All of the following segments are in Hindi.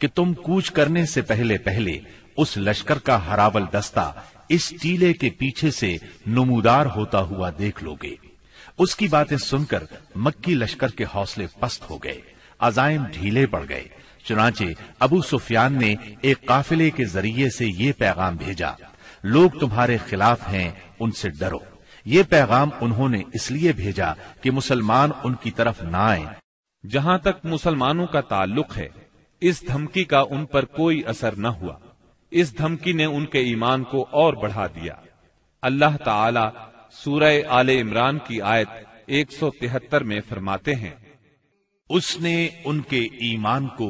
कि तुम कूच करने से पहले पहले उस लश्कर का हरावल दस्ता इस टीले के पीछे से नमूदार होता हुआ देख लोगे उसकी बातें सुनकर मक्की लश्कर के हौसले पस्त हो गए अजायम ढीले पड़ गए चुनाचे अबू सुफियान ने एक काफिले के जरिए से ये पैगाम भेजा लोग तुम्हारे खिलाफ हैं उनसे डरो ये पैगाम उन्होंने इसलिए भेजा कि मुसलमान उनकी तरफ ना आए जहां तक मुसलमानों का ताल्लुक है इस धमकी का उन पर कोई असर न हुआ इस धमकी ने उनके ईमान को और बढ़ा दिया अल्लाह ताला सूरह आले इमरान की आयत 173 में फरमाते हैं उसने उनके ईमान को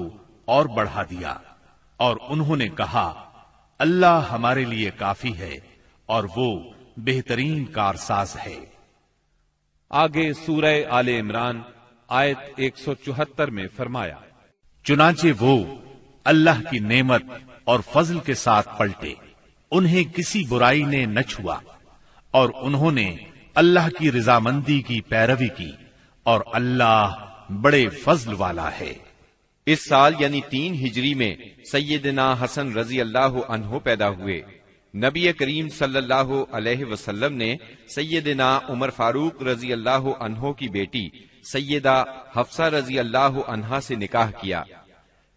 और बढ़ा दिया और उन्होंने कहा अल्लाह हमारे लिए काफी है और वो बेहतरीन कारसाज है आगे सूरह आले इमरान आयत 174 में फरमाया चुनाचे वो अल्लाह की नेमत और फजल के साथ पलटे उन्हें किसी बुराई ने न छुआ और उन्होंने अल्लाह की रजामंदी की पैरवी की और अल्लाह बड़े फजल वाला है इस साल यानी तीन हिजरी में सैदना हसन रजी अल्लाह अनहो पैदा हुए नबी करीम सल्लल्लाहु अलैहि वसल्लम ने सैदना उमर फारूक रजी अल्लाह अनहो की बेटी सैदा हफ्सा रजी अल्लाह अनहा से निकाह किया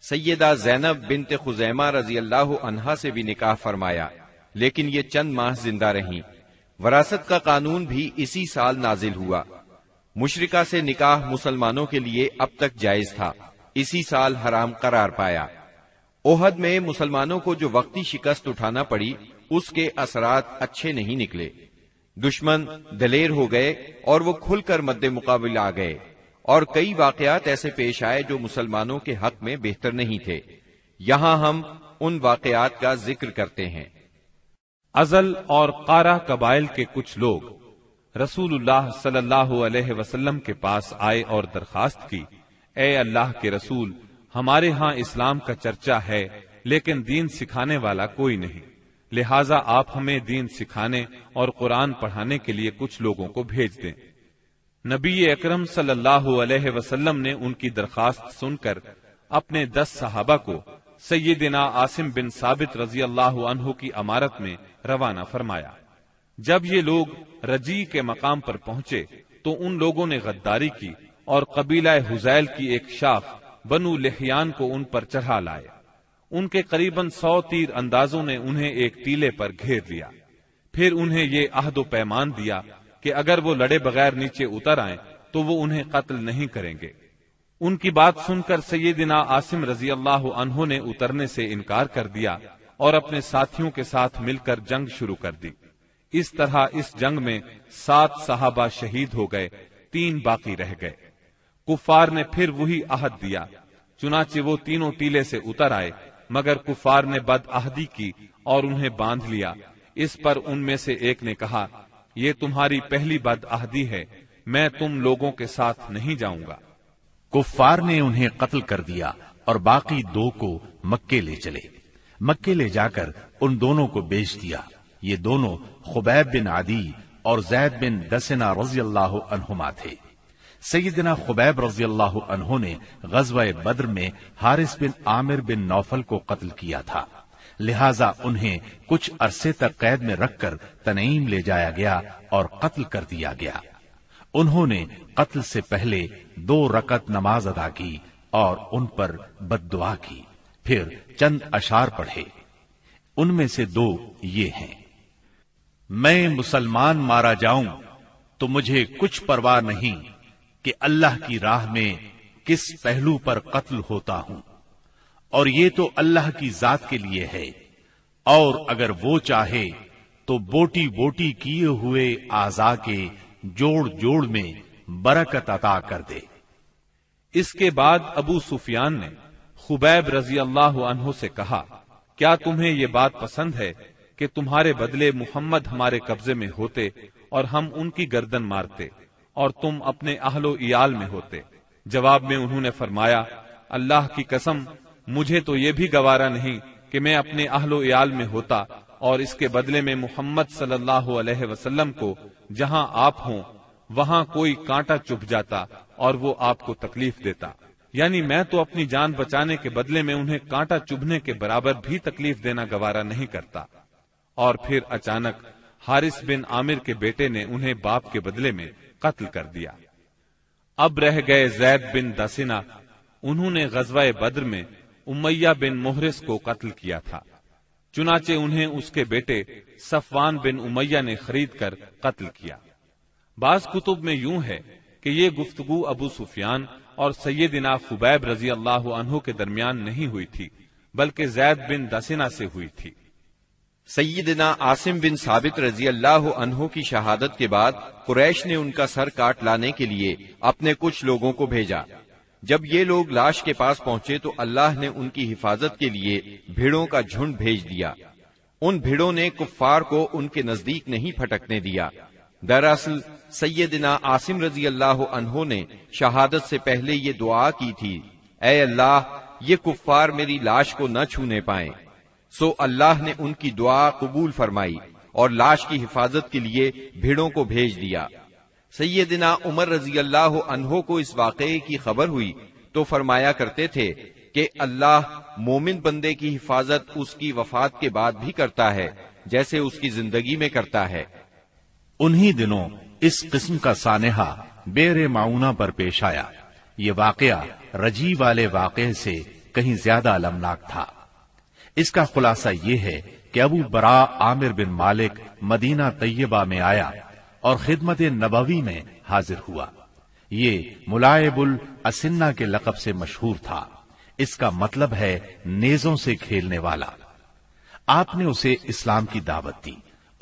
सैदा जैनब बिनत खुजैमा रजी अल्लाह अनहा से भी निकाह फरमाया लेकिन ये चंद माह जिंदा रही वरासत का कानून भी इसी साल नाजिल हुआ मुशरिका से निकाह मुसलमानों के लिए अब तक जायज था इसी साल हराम करार पाया ओहद में मुसलमानों को जो वक्ती शिकस्त उठाना पड़ी उसके असरात अच्छे नहीं निकले दुश्मन दलेर हो गए और वो खुलकर मद्दे मुकाबला आ गए और कई वाकयात ऐसे पेश आए जो मुसलमानों के हक में बेहतर नहीं थे यहाँ हम उन वाकयात का जिक्र करते हैं अजल और कारा कबाइल के कुछ लोग रसूलुल्लाह सल्लल्लाहु अलैहि वसल्लम के पास आए और दरखास्त की ए अल्लाह के रसूल हमारे यहाँ इस्लाम का चर्चा है लेकिन दीन सिखाने वाला कोई नहीं लिहाजा आप हमें दीन सिखाने और कुरान पढ़ाने के लिए कुछ लोगों को भेज दें नबी अकरम सल्लल्लाहु अलैहि वसल्लम ने उनकी दरखास्त सुनकर अपने दस सहाबा को सैदिना आसिम बिन साबित रजी अल्लाह की अमारत में रवाना फरमाया जब ये लोग रजी के मकाम पर पहुंचे तो उन लोगों ने गद्दारी की और कबीला हुजैल की एक शाख बनु लहयान को उन पर चढ़ा लाए उनके करीबन सौ तीर अंदाजों ने उन्हें एक टीले पर घेर लिया फिर उन्हें ये अहदो पैमान दिया कि अगर वो लड़े बगैर नीचे उतर आए तो वो उन्हें कत्ल नहीं करेंगे उनकी बात सुनकर सैदिना आसिम रजी अल्लाह ने उतरने से इनकार कर दिया और अपने साथियों के साथ मिलकर जंग शुरू कर दी इस तरह इस जंग में सात साहबा शहीद हो गए तीन बाकी रह गए कुफार ने फिर वही अहद दिया चुनाचे वो तीनों टीले से उतर आए मगर कुफार ने बदअहदी की और उन्हें बांध लिया इस पर उनमें से एक ने कहा ये तुम्हारी पहली बदअहदी है मैं तुम लोगों के साथ नहीं जाऊंगा कुफार ने उन्हें कत्ल कर दिया और बाकी दो को मक्के ले चले मक्के ले जाकर उन दोनों को बेच दिया ये दोनों खुबैब बिन आदि और जैद बिन दसना रजी अल्लाह थे सईदना खुबैब रजी अल्लाह ने गजवा बद्र में हारिस बिन आमिर बिन नौफल को कत्ल किया था लिहाजा उन्हें कुछ अरसे तक कैद में रखकर तनईम ले जाया गया और कत्ल कर दिया गया उन्होंने कत्ल से पहले दो रकत नमाज अदा की और उन पर बददुआ की फिर चंद अशार पढ़े उनमें से दो ये हैं मैं मुसलमान मारा जाऊं तो मुझे कुछ परवाह नहीं कि अल्लाह की राह में किस पहलू पर कत्ल होता हूं और ये तो अल्लाह की जात के लिए है और अगर वो चाहे तो बोटी बोटी किए हुए आजा के जोड़ जोड़ में बरकत अता कर दे इसके बाद अबू सुफियान ने खुबैब रजी अल्लाह से कहा क्या तुम्हें ये बात पसंद है कि तुम्हारे बदले मुहम्मद हमारे कब्जे में होते और हम उनकी गर्दन मारते और तुम अपने अहलो इयाल में होते जवाब में उन्होंने फरमाया अल्लाह की कसम मुझे तो ये भी गवारा नहीं कि मैं अपने अहलो इयाल में होता और इसके बदले में मोहम्मद सल्लल्लाहु अलैहि वसल्लम को जहां आप हों वहां कोई कांटा चुभ जाता और वो आपको तकलीफ देता यानी मैं तो अपनी जान बचाने के बदले में उन्हें कांटा चुभने के बराबर भी तकलीफ देना गवारा नहीं करता और फिर अचानक हारिस बिन आमिर के बेटे ने उन्हें बाप के बदले में कत्ल कर दिया अब रह गए जैद बिन दसिना उन्होंने गजवा बद्र में उमैया बिन मोहरिस को कत्ल किया था चुनाचे उन्हें उसके बेटे सफवान बिन उमैया ने खरीद कर कत्ल किया बास कुतुब में यूं है कि ये गुफ्तगु अबू सुफियान और सैदिना खुबैब रजी अल्लाह के दरमियान नहीं हुई थी बल्कि जैद बिन दसिना से हुई थी सईदना आसिम बिन साबित रजी अल्लाह अनहो की शहादत के बाद कुरैश ने उनका सर काट लाने के लिए अपने कुछ लोगों को भेजा जब ये लोग लाश के पास पहुंचे तो अल्लाह ने उनकी हिफाजत के लिए भीड़ों का झुंड भेज दिया उन भीड़ों ने कुफार को उनके नजदीक नहीं फटकने दिया दरअसल सैयदना आसिम रजी अल्लाह अनहो ने शहादत से पहले ये दुआ की थी ए अल्लाह ये कुफ्फार मेरी लाश को न छूने पाए सो अल्लाह ने उनकी दुआ कबूल फरमाई और लाश की हिफाजत के लिए भीड़ों को भेज दिया सैदिना उमर रजी अल्लाह अनहो को इस वाक़े की खबर हुई तो फरमाया करते थे कि अल्लाह मोमिन बंदे की हिफाजत उसकी वफात के बाद भी करता है जैसे उसकी जिंदगी में करता है उन्हीं दिनों इस किस्म का सानहा बेरे माउना पर पेश आया ये वाकया रजी वाले वाक से कहीं ज्यादा अलमनाक था इसका खुलासा ये है कि अबू बरा आमिर बिन मालिक मदीना तय्यबा में आया और खिदमत नबवी में हाजिर हुआ ये मुलायबुल असिन्ना के लकब से मशहूर था इसका मतलब है नेजों से खेलने वाला आपने उसे इस्लाम की दावत दी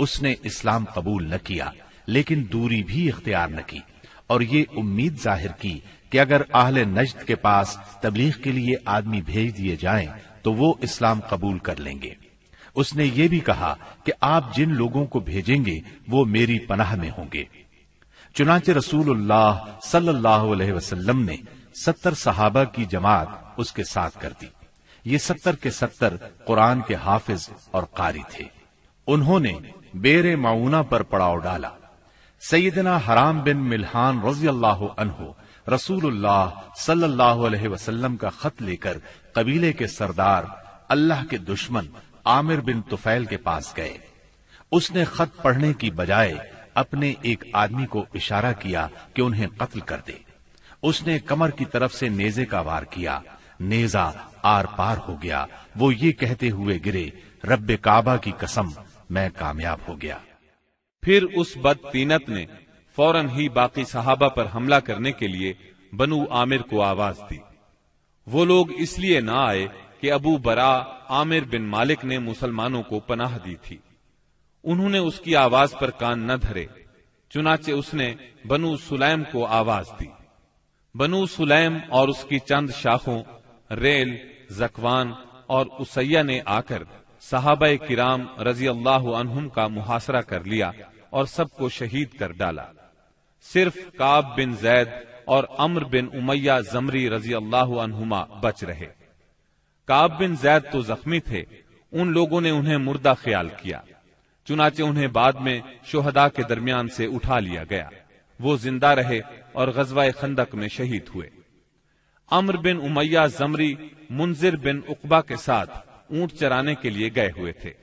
उसने इस्लाम कबूल न किया लेकिन दूरी भी इख्तियार न की और ये उम्मीद जाहिर की कि अगर आहले नजद के पास तबलीग के लिए आदमी भेज दिए जाएं तो वो इस्लाम कबूल कर लेंगे उसने ये भी कहा कि आप जिन लोगों को भेजेंगे वो मेरी पनाह में होंगे चुनाचे रसूलुल्लाह सल्लल्लाहु अलैहि वसल्लम ने सत्तर सहाबा की जमात उसके साथ कर दी ये सत्तर के सत्तर कुरान के हाफिज और कारी थे उन्होंने बेरे माउना पर पड़ाव डाला सैदना हराम बिन मिलहान रजी अल्लाह अनहो रसूलुल्लाह सल्लल्लाहु का खत लेकर कबीले के सरदार अल्लाह के दुश्मन आमिर बिन तुफैल के पास गए उसने खत पढ़ने की बजाय अपने एक आदमी को इशारा किया कि उन्हें कत्ल कर दे उसने कमर की तरफ से नेजे का वार किया नेजा आर पार हो गया वो ये कहते हुए गिरे रब्बे काबा की कसम मैं कामयाब हो गया फिर उस बदतीनत ने फौरन ही बाकी सहाबा पर हमला करने के लिए बनु आमिर को आवाज दी वो लोग इसलिए ना आए कि अबू बरा आमिर बिन मालिक ने मुसलमानों को पनाह दी थी उन्होंने उसकी आवाज पर कान न धरे चुनाचे उसने बनु सुलैम को आवाज दी बनु सुलैम और उसकी चंद शाखों रेल जकवान और उसैया ने आकर साहब किराम रजी अल्लाह का मुहासरा कर लिया और सबको शहीद कर डाला सिर्फ काब बिन जैद और अम्र बिन उमैया जमरी रजी अल्लाह बच रहे काब बिन जैद तो जख्मी थे उन लोगों ने उन्हें मुर्दा ख्याल किया चुनाचे उन्हें बाद में शोहदा के दरमियान से उठा लिया गया वो जिंदा रहे और गजवा खंदक में शहीद हुए अम्र बिन उमैया जमरी मुंजिर बिन उकबा के साथ ऊंट चराने के लिए गए हुए थे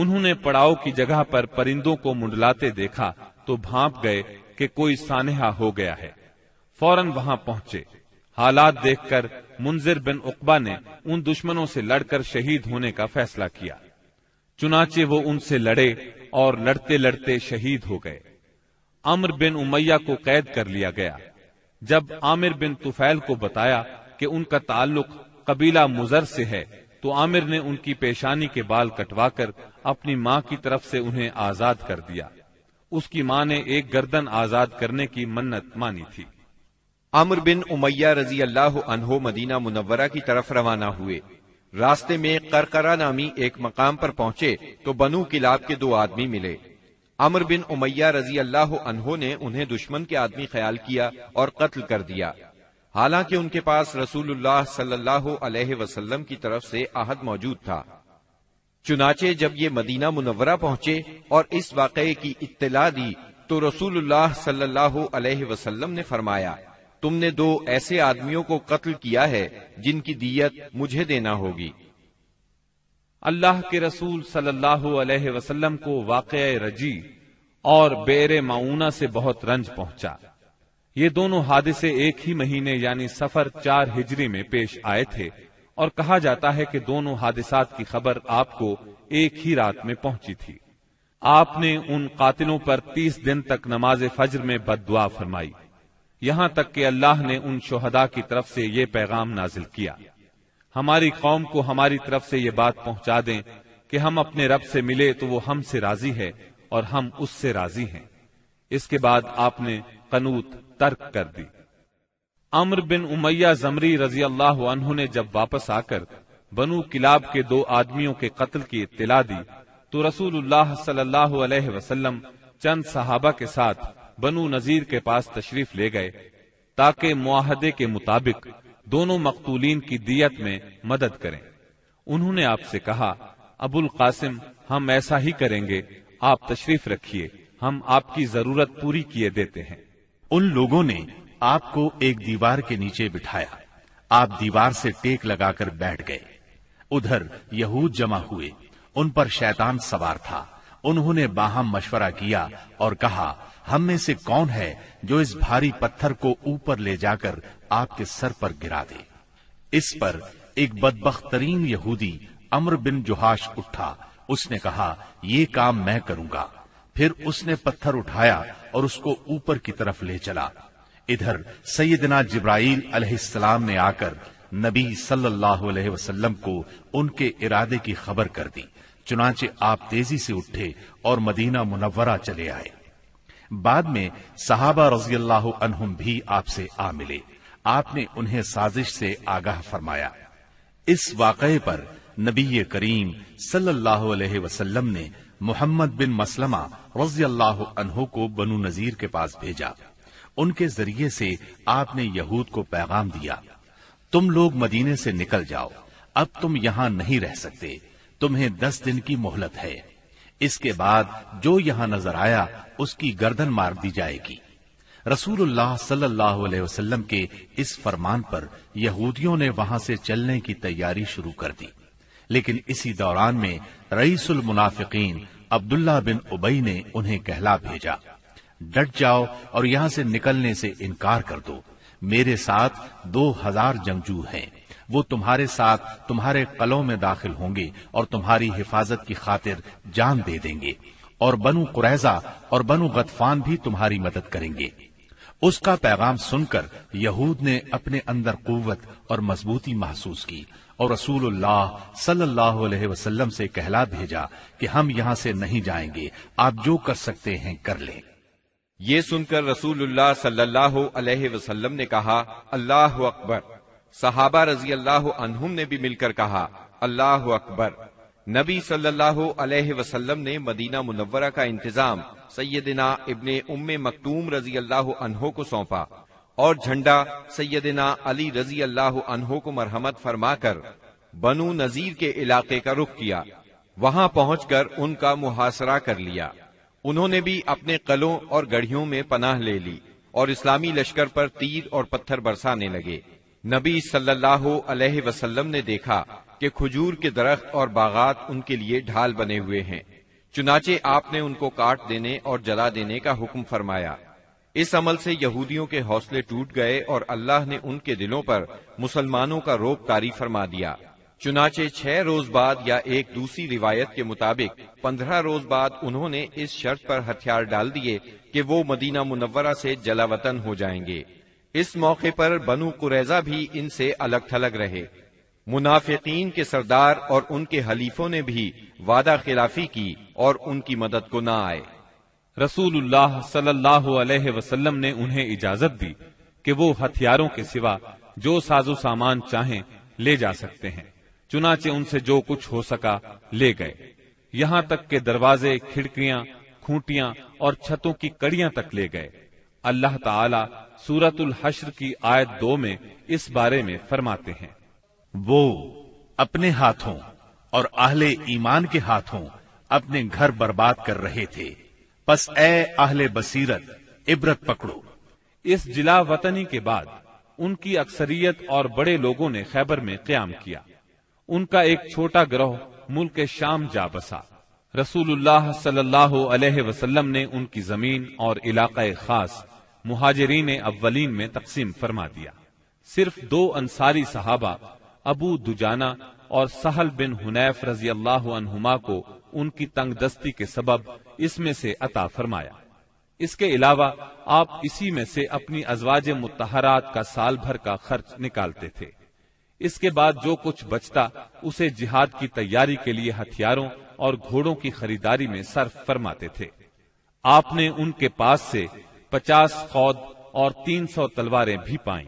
उन्होंने पड़ाव की जगह पर परिंदों को मुंडलाते देखा तो भाप गए कि कोई सानहा हो गया है फौरन वहां पहुंचे हालात देखकर मुंजिर बिन उकबा ने उन दुश्मनों से लड़कर शहीद होने का फैसला किया चुनाचे वो उनसे लड़े और लड़ते लड़ते शहीद हो गए अमर बिन उमैया को कैद कर लिया गया जब आमिर बिन तुफैल को बताया कि उनका ताल्लुक कबीला मुजर से है तो आमिर ने उनकी पेशानी के बाल कटवाकर अपनी माँ की तरफ से उन्हें आजाद कर दिया उसकी माँ ने एक गर्दन आजाद करने की मन्नत मानी थी अमर बिन उमैया रजी अल्लाह अनहो मदीना मुनवरा की तरफ रवाना हुए रास्ते में करकरा नामी एक मकाम पर पहुंचे तो बनु किलाब के दो आदमी मिले अमर बिन उमैया रजी अल्लाह अनहो ने उन्हें दुश्मन के आदमी ख्याल किया और कत्ल कर दिया हालांकि उनके पास रसूलुल्लाह सल्लल्लाहु अलैहि वसल्लम की तरफ से आहद मौजूद था चुनाचे जब ये मदीना मुनवरा पहुंचे और इस वाकये की इत्तला दी तो रसूलुल्लाह सल्लल्लाहु अलैहि वसल्लम ने फरमाया तुमने दो ऐसे आदमियों को कत्ल किया है जिनकी दियत मुझे देना होगी अल्लाह के रसूल सल्लल्लाहु अलैहि वसल्लम को वाक़ रजी और बेर माउना से बहुत रंज पहुंचा ये दोनों हादसे एक ही महीने यानी सफर चार हिजरी में पेश आए थे और कहा जाता है कि दोनों हादिसात की खबर आपको एक ही रात में पहुंची थी आपने उन कातिलों पर तीस दिन तक नमाज फज्र में बदवा फरमाई यहाँ तक कि अल्लाह ने उन शोहदा की तरफ से ये पैगाम नाजिल किया हमारी कौम को हमारी तरफ से ये बात पहुंचा दें कि हम अपने रब से मिले तो वो हमसे राजी है और हम उससे राजी हैं इसके बाद आपने कनूत तर्क कर दी अम्र बिन उमैया जमरी रजी अल्लाह ने जब वापस आकर बनु किलाब के दो आदमियों के कत्ल की इतला दी तो रसूल सल्लल्लाहु अलैहि चंद सहाबा के साथ बनु नजीर के पास तशरीफ ले गए ताकि मुआहदे के मुताबिक दोनों मकतूलिन की दियत में मदद करें उन्होंने आपसे कहा अबुल कासिम हम ऐसा ही करेंगे आप तशरीफ रखिए हम आपकी जरूरत पूरी किए देते हैं उन लोगों ने आपको एक दीवार के नीचे बिठाया आप दीवार से टेक लगाकर बैठ गए उधर यहूद जमा हुए उन पर शैतान सवार था उन्होंने बाहम मशवरा किया और कहा हम में से कौन है जो इस भारी पत्थर को ऊपर ले जाकर आपके सर पर गिरा दे इस पर एक बदबख्तरीन यहूदी अमर बिन जोहाश उठा उसने कहा ये काम मैं करूंगा फिर उसने पत्थर उठाया और उसको ऊपर की तरफ ले चला इधर सैदना जिब्राइल अलैहिस्सलाम ने आकर नबी सल्लल्लाहु अलैहि वसल्लम को उनके इरादे की खबर कर दी चुनाचे आप तेजी से उठे और मदीना मुनव्वरा चले आए बाद में सहाबा रजी अल्लाह भी आपसे आ मिले आपने उन्हें साजिश से आगाह फरमाया इस वाकये पर नबी करीम सलम ने मोहम्मद बिन मसलमा रजी अल्लाह को बनु नजीर के पास भेजा उनके जरिए से आपने यहूद को पैगाम दिया तुम लोग मदीने से निकल जाओ अब तुम यहाँ नहीं रह सकते तुम्हें दस दिन की मोहलत है इसके बाद जो यहाँ नजर आया उसकी गर्दन मार दी जाएगी रसूलुल्लाह सल्लल्लाहु अलैहि वसल्लम के इस फरमान पर यहूदियों ने वहां से चलने की तैयारी शुरू कर दी लेकिन इसी दौरान में रईसुल मुनाफिकीन अब्दुल्ला बिन उबई ने उन्हें कहला भेजा डट जाओ और यहाँ से निकलने से इनकार कर दो मेरे साथ दो हजार जंगजू हैं वो तुम्हारे साथ तुम्हारे कलों में दाखिल होंगे और तुम्हारी हिफाजत की खातिर जान दे देंगे और बनु कुरैजा और बनु गतफान भी तुम्हारी मदद करेंगे उसका पैगाम सुनकर यहूद ने अपने अंदर कुवत और मजबूती महसूस की और रसूलुल्लाह सल्लल्लाहु अलैहि वसल्लम से कहला भेजा कि हम यहाँ से नहीं जाएंगे आप जो कर सकते हैं कर लें ये सुनकर रसूलुल्लाह सल्लल्लाहु अलैहि वसल्लम ने कहा अल्लाह अकबर सहाबा रजी अल्लाह अनहुम ने भी मिलकर कहा अल्लाह अकबर नबी सल्लल्लाहु अलैहि वसल्लम ने मदीना मुनव्वरा का इंतजाम सैयदना इब्ने उम्मे मकतूम रजी अल्लाह अनहो को सौंपा और झंडा सैयदना अली रजी अल्लाह अनहो को मरहमत फरमाकर बनु नजीर के इलाके का रुख किया वहां पहुंचकर उनका मुहासरा कर लिया उन्होंने भी अपने कलों और गढ़ियों में पनाह ले ली और इस्लामी लश्कर पर तीर और पत्थर बरसाने लगे नबी सल्लल्लाहु अलैहि वसल्लम ने देखा कि खजूर के दरख्त और बागात उनके लिए ढाल बने हुए हैं चुनाचे आपने उनको काट देने और जला देने का हुक्म फरमाया इस अमल से यहूदियों के हौसले टूट गए और अल्लाह ने उनके दिलों पर मुसलमानों का तारी फरमा दिया चुनाचे छह रोज बाद या एक दूसरी रिवायत के मुताबिक पंद्रह रोज बाद उन्होंने इस शर्त पर हथियार डाल दिए कि वो मदीना मुनवरा से जलावतन हो जाएंगे इस मौके पर बनु कुरैजा भी इनसे अलग थलग रहे मुनाफिकीन के सरदार और उनके हलीफों ने भी वादा खिलाफी की और उनकी मदद को ना आए रसूलुल्लाह सल्लल्लाहु अलैहि वसल्लम ने उन्हें इजाजत दी कि वो हथियारों के सिवा जो साजो सामान चाहें ले जा सकते हैं चुनाचे उनसे जो कुछ हो सका ले गए यहाँ तक के दरवाजे खिड़कियां खूंटियां और छतों की कड़ियां तक ले गए अल्लाह ताला सूरत हश्र की आयत दो में इस बारे में फरमाते हैं वो अपने हाथों और आहले ईमान के हाथों अपने घर बर्बाद कर रहे थे बस ए आहले बसीरत इबरत पकड़ो इस जिला वतनी के बाद उनकी अक्सरियत और बड़े लोगों ने खैबर में क्याम किया उनका एक छोटा ग्रह मुल्क शाम जा बसा रसूल सल्लाह वसलम ने उनकी जमीन और इलाका खास मुहाजरीन अव्वलीन में तकसीम फरमा दिया सिर्फ दो अंसारी सहाबा अबू दुजाना और सहल बिन हुनैफ रजी अल्लाहुमा को उनकी तंग दस्ती के सबब इसमें से अता फरमाया इसके अलावा आप इसी में से अपनी अजवाज मुतहरात का साल भर का खर्च निकालते थे इसके बाद जो कुछ बचता उसे जिहाद की तैयारी के लिए हथियारों और घोड़ों की खरीदारी में सर्फ फरमाते थे आपने उनके पास से पचास खौद और तीन सौ तलवारें भी पाई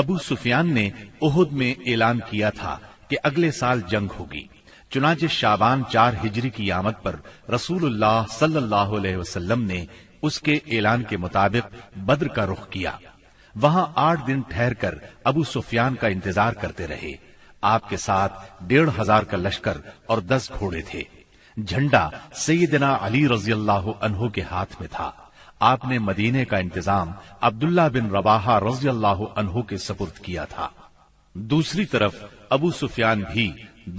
अबू सुफियान ने उहुद में ऐलान किया था कि अगले साल जंग होगी चुनाचे शाबान चार हिजरी की आमद पर रसूलुल्लाह सल्लल्लाहु अलैहि वसल्लम ने उसके ऐलान के मुताबिक बद्र का रुख किया वहां आठ दिन ठहरकर अबू सुफियान का इंतजार करते रहे आपके साथ डेढ़ हजार का लश्कर और दस घोड़े थे झंडा सईदना अली रजी अल्लाह के हाथ में था आपने मदीने का इंतजाम अब्दुल्ला बिन रबाहा रजी अल्लाह अनहो के सपुर्द किया था दूसरी तरफ अबू सुफियान भी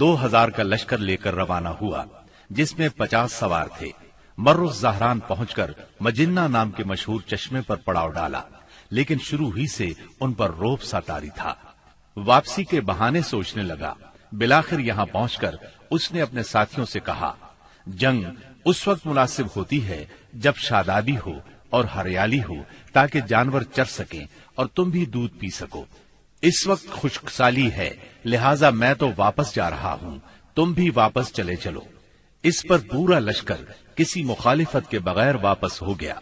2000 का लश्कर लेकर रवाना हुआ जिसमें 50 सवार थे मर्रुज जहरान पहुंचकर मजिन्ना नाम के मशहूर चश्मे पर पड़ाव डाला लेकिन शुरू ही से उन पर रोप सातारी था वापसी के बहाने सोचने लगा बिलाखिर यहां पहुंचकर उसने अपने साथियों से कहा जंग उस वक्त मुनासिब होती है जब शादाबी हो और हरियाली हो ताकि जानवर चर सकें और तुम भी दूध पी सको इस वक्त खुशकसाली है लिहाजा मैं तो वापस जा रहा हूँ तुम भी वापस चले चलो इस पर पूरा लश्कर किसी मुखालिफत के बगैर वापस हो गया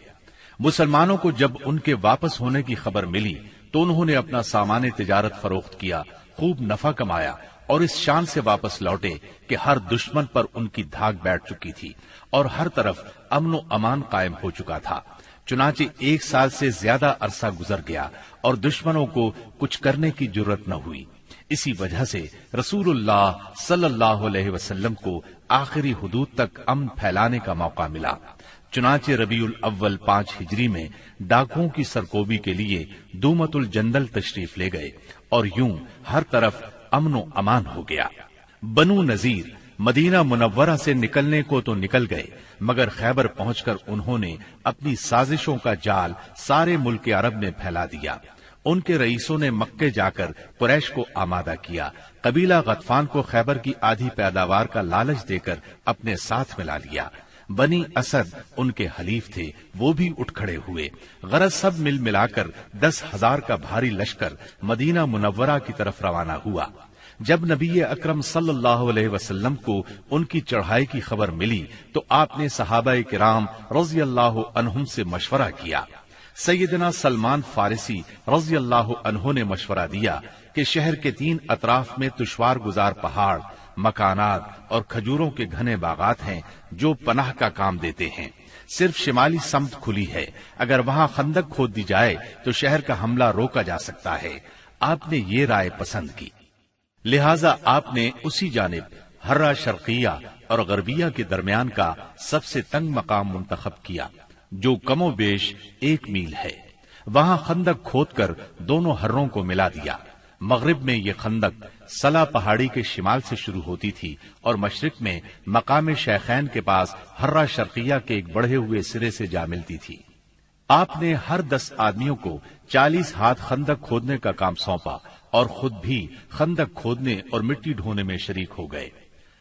मुसलमानों को जब उनके वापस होने की खबर मिली तो उन्होंने अपना सामान तजारत फरोख्त किया खूब नफा कमाया और इस शान से वापस लौटे कि हर दुश्मन पर उनकी धाक बैठ चुकी थी और हर तरफ अमनो अमान कायम हो चुका था चुनाचे एक साल से ज्यादा अरसा गुजर गया और दुश्मनों को कुछ करने की जरूरत न हुई इसी वजह से रसूलुल्लाह सल्लल्लाहु अलैहि वसल्लम को आखिरी हदूद तक अम फैलाने का मौका मिला चुनाचे रबीउल अव्वल पांच हिजरी में डाकुओं की सरकोबी के लिए दूमतुल जंदल तशरीफ ले गए और यूं हर तरफ अमनो अमान हो गया बनु नजीर मदीना मुनव्वरा से निकलने को तो निकल गए मगर खैबर पहुंचकर उन्होंने अपनी साजिशों का जाल सारे मुल्क अरब में फैला दिया उनके रईसों ने मक्के जाकर कुरैश को आमादा किया कबीला गतफान को खैबर की आधी पैदावार का लालच देकर अपने साथ मिला लिया बनी असद उनके हलीफ थे वो भी उठ खड़े हुए गरज सब मिल मिलाकर दस हजार का भारी लश्कर मदीना मुनव्वरा की तरफ रवाना हुआ जब नबी अक्रम सल्लाम को उनकी चढ़ाई की खबर मिली तो आपने सहाबा कराम रजी अल्लाह अनहुम से मशवरा किया सैदना सलमान फारसी रजी अल्लाह ने मशवरा दिया कि शहर के तीन अतराफ में दुशवार गुजार पहाड़ मकानात और खजूरों के घने बागात हैं जो पनाह का काम देते हैं सिर्फ शिमाली समत खुली है अगर वहाँ खंदक खोद दी जाए तो शहर का हमला रोका जा सकता है आपने ये राय पसंद की लिहाजा आपने उसी जानब हर्रा शर्किया और गरबिया के दरमियान का सबसे तंग मकाम मुंतखब किया जो कमो बेश एक मील है वहां खंदक खोद कर दोनों हर्रों को मिला दिया मगरब में ये खंदक सला पहाड़ी के शिमाल से शुरू होती थी और मशरक में मकाम शैखैन के पास हर्रा शर्किया के एक बढ़े हुए सिरे से जा मिलती थी आपने हर दस आदमियों को चालीस हाथ खंदक खोदने का काम सौंपा और खुद भी खंदक खोदने और मिट्टी ढोने में शरीक हो गए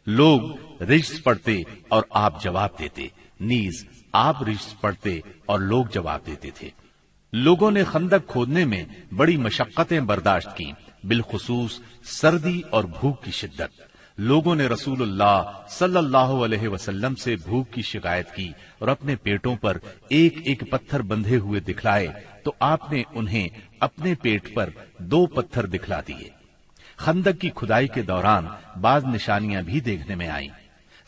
लोग रिश्त पढ़ते और आप जवाब देते नीज आप रिश्त पढ़ते और लोग जवाब देते थे लोगों ने खंदक खोदने में बड़ी मशक्कतें बर्दाश्त की बिलखसूस सर्दी और भूख की शिद्दत लोगों ने रसूलुल्लाह सल्लल्लाहु अलैहि वसल्लम से भूख की शिकायत की और अपने पेटों पर एक एक पत्थर बंधे हुए दिखलाए तो आपने उन्हें अपने पेट पर दो पत्थर दिखला दिए खंदक की खुदाई के दौरान बाज निशानियां भी देखने में आई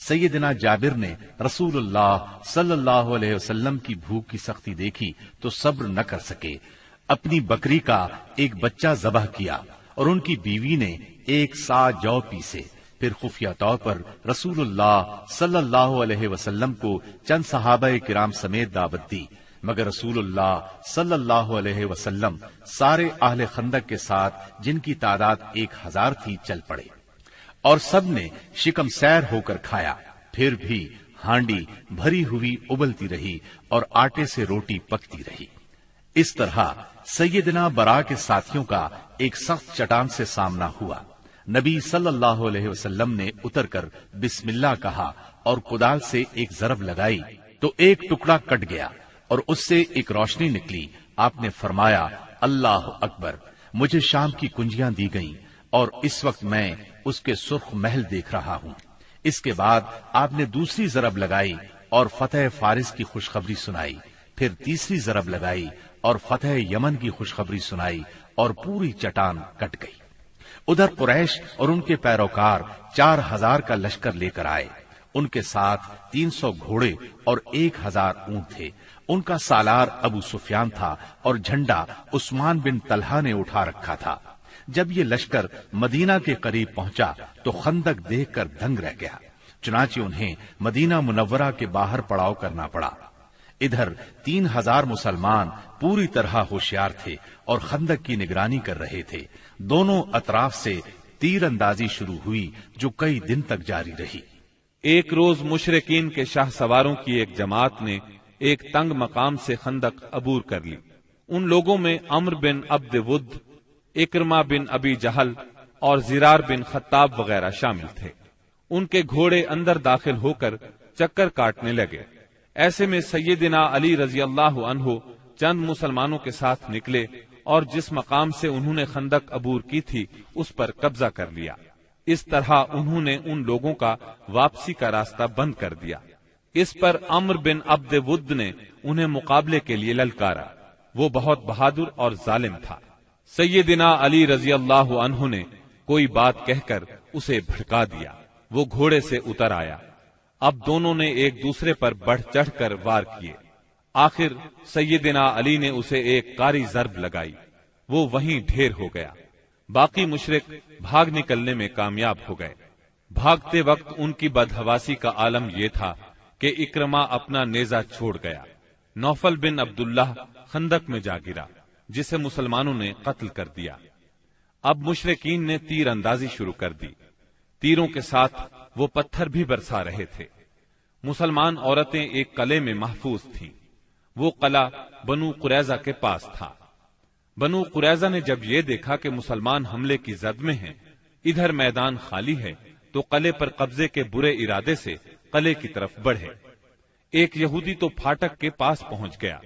सैदना जाबिर ने रसूलुल्लाह सल्लल्लाहु अलैहि वसल्लम की भूख की सख्ती देखी तो सब्र न कर सके अपनी बकरी का एक बच्चा जबह किया और उनकी बीवी ने एक सा जौ पीसे फिर खुफिया तौर पर रसूलुल्लाह सल्लल्लाहु अलैहि वसल्लम को चंद सहाब किराम समेत दावत दी मगर रसूलुल्लाह सल्लल्लाहु अलैहि वसल्लम सारे आहले खंदक के साथ जिनकी तादाद एक हजार थी चल पड़े और सब ने शिकम सैर होकर खाया फिर भी हांडी भरी हुई उबलती रही और आटे से रोटी पकती रही इस तरह सैयदना बरा के साथियों का एक सख्त चटान से सामना हुआ नबी सल्लल्लाहु अलैहि वसल्लम ने उतरकर बिस्मिल्लाह कहा और कुदाल से एक जरब लगाई तो एक टुकड़ा कट गया और उससे एक रोशनी निकली आपने फरमाया अल्लाह अकबर मुझे शाम की कुंजियां दी गईं और इस वक्त मैं उसके सुर्ख महल देख रहा हूँ इसके बाद आपने दूसरी जरब लगाई और फतेह फारिस की खुशखबरी सुनाई फिर तीसरी जरब लगाई और फतेह यमन की खुशखबरी सुनाई और पूरी चट्टान कट गई उधर कुरैश और उनके पैरोकार चार हजार का लश्कर लेकर आए उनके साथ तीन सौ घोड़े और एक हजार ऊंट थे उनका सालार अबू सुफियान था और झंडा उस्मान बिन तलहा ने उठा रखा था जब ये लश्कर मदीना के करीब पहुंचा तो खंदक देखकर दंग रह गया चुनाचे उन्हें मदीना मुनवरा के बाहर पड़ाव करना पड़ा इधर तीन हजार मुसलमान पूरी तरह होशियार थे और खंदक की निगरानी कर रहे थे दोनों अतराफ से तीरंदाजी शुरू हुई जो कई दिन तक जारी रही एक रोज मुशरकिन के शाह सवारों की एक जमात ने एक तंग मकाम से खंदक अबूर कर ली उन लोगों में अम्र बिन अब्द वुद इक्रमा बिन अबी जहल और जिरार बिन खत्ताब वगैरह शामिल थे उनके घोड़े अंदर दाखिल होकर चक्कर काटने लगे ऐसे में सैदिना अली रजी अल्लाह चंद मुसलमानों के साथ निकले और जिस मकाम से उन्होंने खंदक अबूर की थी उस पर कब्जा कर लिया इस तरह उन्होंने उन लोगों का वापसी का रास्ता बंद कर दिया इस पर अम्र बिन अब्द वुद्द ने उन्हें मुकाबले के लिए ललकारा वो बहुत बहादुर और जालिम था सैदिना अली रजी अल्लाह ने कोई बात कहकर उसे भड़का दिया वो घोड़े से उतर आया अब दोनों ने एक दूसरे पर बढ़ चढ़कर वार किए आखिर सैयदना अली ने उसे एक कारी जरब लगाई वो वहीं ढेर हो गया बाकी मुशरक भाग निकलने में कामयाब हो गए भागते वक्त उनकी बदहवासी का आलम यह था कि इक्रमा अपना नेजा छोड़ गया नौफल बिन अब्दुल्लाह खंदक में जा गिरा जिसे मुसलमानों ने कत्ल कर दिया अब मुशरकिन ने तीर अंदाजी शुरू कर दी तीरों के साथ वो पत्थर भी बरसा रहे थे मुसलमान औरतें एक कले में महफूज थीं। वो कला बनु कुरैजा के पास था बनु कुरैजा ने जब ये देखा कि मुसलमान हमले की जद में हैं, इधर मैदान खाली है तो कले पर कब्जे के बुरे इरादे से कले की तरफ बढ़े एक यहूदी तो फाटक के पास पहुंच गया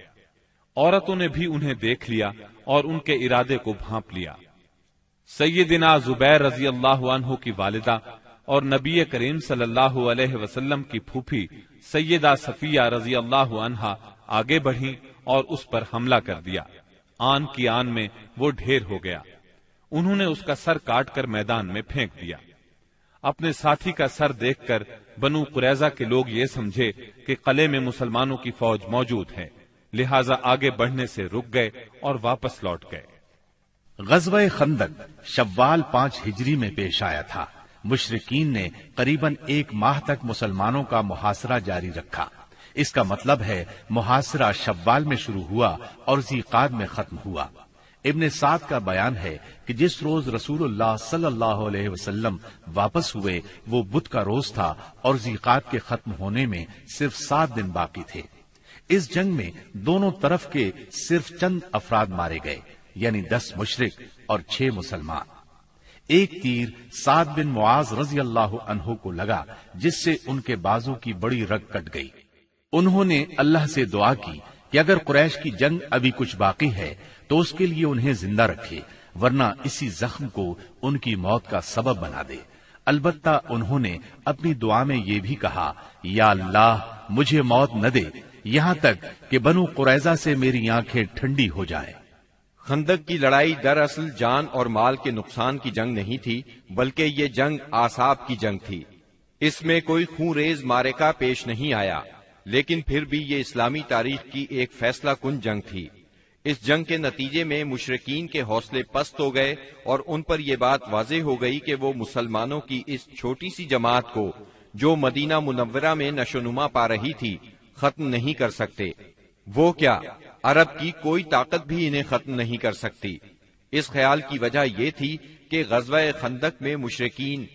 औरतों ने भी उन्हें देख लिया और उनके इरादे को भांप लिया सैदिना जुबैर रजी अल्लाह की वालिदा और नबी करीम सल्लल्लाहु अलैहि वसल्लम की फूफी सैदा सफिया रजी अल्लाह आगे बढ़ी और उस पर हमला कर दिया आन की आन में वो ढेर हो गया उन्होंने उसका सर काटकर मैदान में फेंक दिया अपने साथी का सर देखकर बनु कुरैजा के लोग ये समझे कि कले में मुसलमानों की फौज मौजूद है लिहाजा आगे बढ़ने से रुक गए और वापस लौट गए गजब खंदक शव्वाल पांच हिजरी में पेश आया था मुशरकिन ने करीबन एक माह तक मुसलमानों का मुहासरा जारी रखा इसका मतलब है मुहासरा शब्बाल में शुरू हुआ और जीकाद में खत्म हुआ इबन साद का बयान है कि जिस रोज रसूलुल्लाह सल्लल्लाहु अलैहि वसल्लम वापस हुए वो बुद्ध का रोज था और जीकात के खत्म होने में सिर्फ सात दिन बाकी थे इस जंग में दोनों तरफ के सिर्फ चंद अफराद मारे गए यानी दस मुशरक और छह मुसलमान एक तीर सात बिन मुआज रजी अल्लाह को लगा जिससे उनके बाजू की बड़ी रग कट गई उन्होंने अल्लाह से दुआ की कि अगर कुरैश की जंग अभी कुछ बाकी है तो उसके लिए उन्हें जिंदा रखे वरना इसी जख्म को उनकी मौत का सबब बना दे अलबत्ता उन्होंने अपनी दुआ में यह भी कहा या अल्लाह मुझे मौत न दे यहाँ तक कि बनु कुरैजा से मेरी आंखें ठंडी हो जाए खंदक की लड़ाई दरअसल जान और माल के नुकसान की जंग नहीं थी बल्कि ये जंग आसाब की जंग थी इसमें कोई खून रेज का पेश नहीं आया लेकिन फिर भी ये इस्लामी तारीख की एक फैसला कुन जंग थी इस जंग के नतीजे में मुशरकिन के हौसले पस्त हो गए और उन पर यह बात वाज हो गई कि वो मुसलमानों की इस छोटी सी जमात को जो मदीना मुनवरा में नशोनुमा पा रही थी खत्म नहीं कर सकते वो क्या अरब की कोई ताकत भी इन्हें खत्म नहीं कर सकती इस ख्याल की वजह यह थी कि गजवा खंदक में मुशरकिन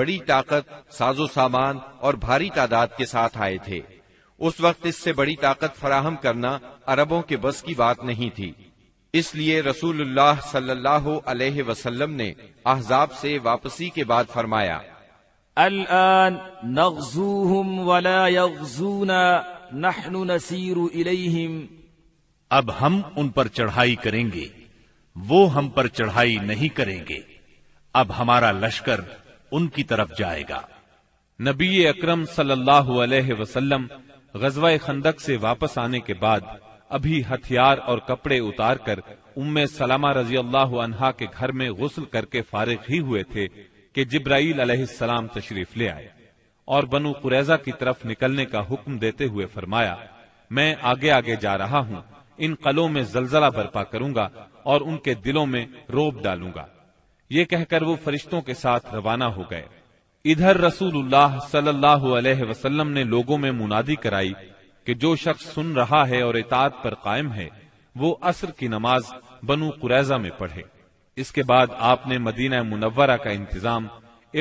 बड़ी ताकत साजो सामान और भारी तादाद के साथ आए थे उस वक्त इससे बड़ी ताकत फराहम करना अरबों के बस की बात नहीं थी इसलिए रसूलुल्लाह सल्लल्लाहु अलैहि वसल्लम ने अहजाब से वापसी के बाद फरमाया الآن نغزوهم ولا يغزونا نحن نسير إليهم अब हम उन पर चढ़ाई करेंगे वो हम पर चढ़ाई नहीं करेंगे अब हमारा लश्कर उनकी तरफ जाएगा नबी अकरम सल्लल्लाहु अलैहि वसल्लम गजवा खंदक से वापस आने के बाद अभी हथियार और कपड़े उतार कर उम्मे सलामा रजी अल्लाह अनहा के घर में गुसल करके फारिग ही हुए थे कि जिब्राईल अलैहिस्सलाम तशरीफ ले आए और बनु कुरैजा की तरफ निकलने का हुक्म देते हुए फरमाया मैं आगे आगे जा रहा हूँ इन कलों में जलजला बर्पा करूंगा और उनके दिलों में रोब डालूंगा ये कहकर वो फरिश्तों के साथ रवाना हो गए इधर रसूलुल्लाह सल्लल्लाहु अलैहि वसल्लम ने लोगों में मुनादी कराई कि जो शख्स सुन रहा है और इतात पर कायम है वो असर की नमाज बनु कुरैजा में पढ़े इसके बाद आपने मदीना मुनवरा का इंतजाम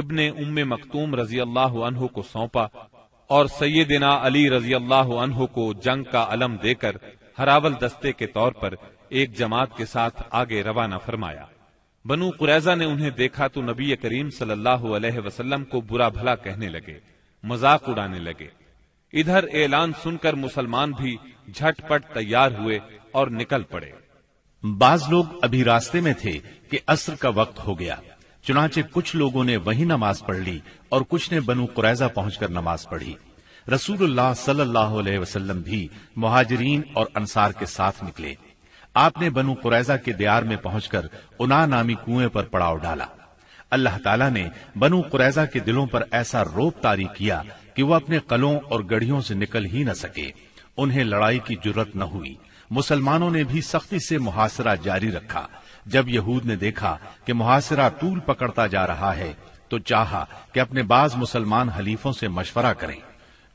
इब्ने उम मखतूम रजी अल्लाह को सौंपा और सैदना अली रजी अल्लाह को जंग का अलम देकर हरावल दस्ते के तौर पर एक जमात के साथ आगे रवाना फरमाया बनु कुरैजा ने उन्हें देखा तो नबी करीम सल्लल्लाहु अलैहि वसल्लम को बुरा भला कहने लगे मजाक उड़ाने लगे इधर ऐलान सुनकर मुसलमान भी झटपट तैयार हुए और निकल पड़े बाज लोग अभी रास्ते में थे कि असर का वक्त हो गया चुनाचे कुछ लोगों ने वही नमाज पढ़ ली और कुछ ने बनु कुरैजा पहुंचकर नमाज पढ़ी रसूल सल्लाह अलैहि भी महाजरीन और अंसार के साथ निकले आपने बनु कुरैजा के दियार में पहुंचकर उना नामी कुएं पर पड़ाव डाला अल्लाह ताला ने बनु कुरैजा के दिलों पर ऐसा रोप तारी किया कि वह अपने कलों और गढ़ियों से निकल ही न सके उन्हें लड़ाई की जरूरत न हुई मुसलमानों ने भी सख्ती से मुहासरा जारी रखा जब यहूद ने देखा कि मुहासरा तूल पकड़ता जा रहा है तो चाहा कि अपने बाज मुसलमान हलीफों से मशवरा करें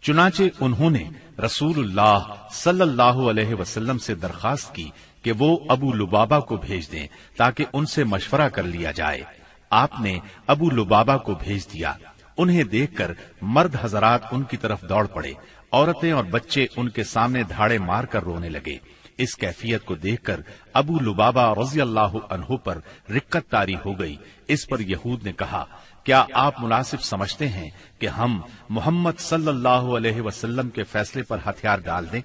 चुनाचे उन्होंने रसूलुल्लाह सल्लल्लाहु अलैहि वसल्लम से दरखास्त की कि वो अबू लुबाबा को भेज दें ताकि उनसे मशवरा कर लिया जाए आपने अबू लुबाबा को भेज दिया उन्हें देखकर मर्द हजरात उनकी तरफ दौड़ पड़े औरतें और बच्चे उनके सामने धाड़े मारकर रोने लगे इस कैफियत को देखकर अबू लुबाबा रजी अल्लाह पर रिक्कत तारी हो गई इस पर यहूद ने कहा क्या आप मुनासिब समझते हैं कि हम मोहम्मद सल्लल्लाहु के फैसले पर हथियार डाल दें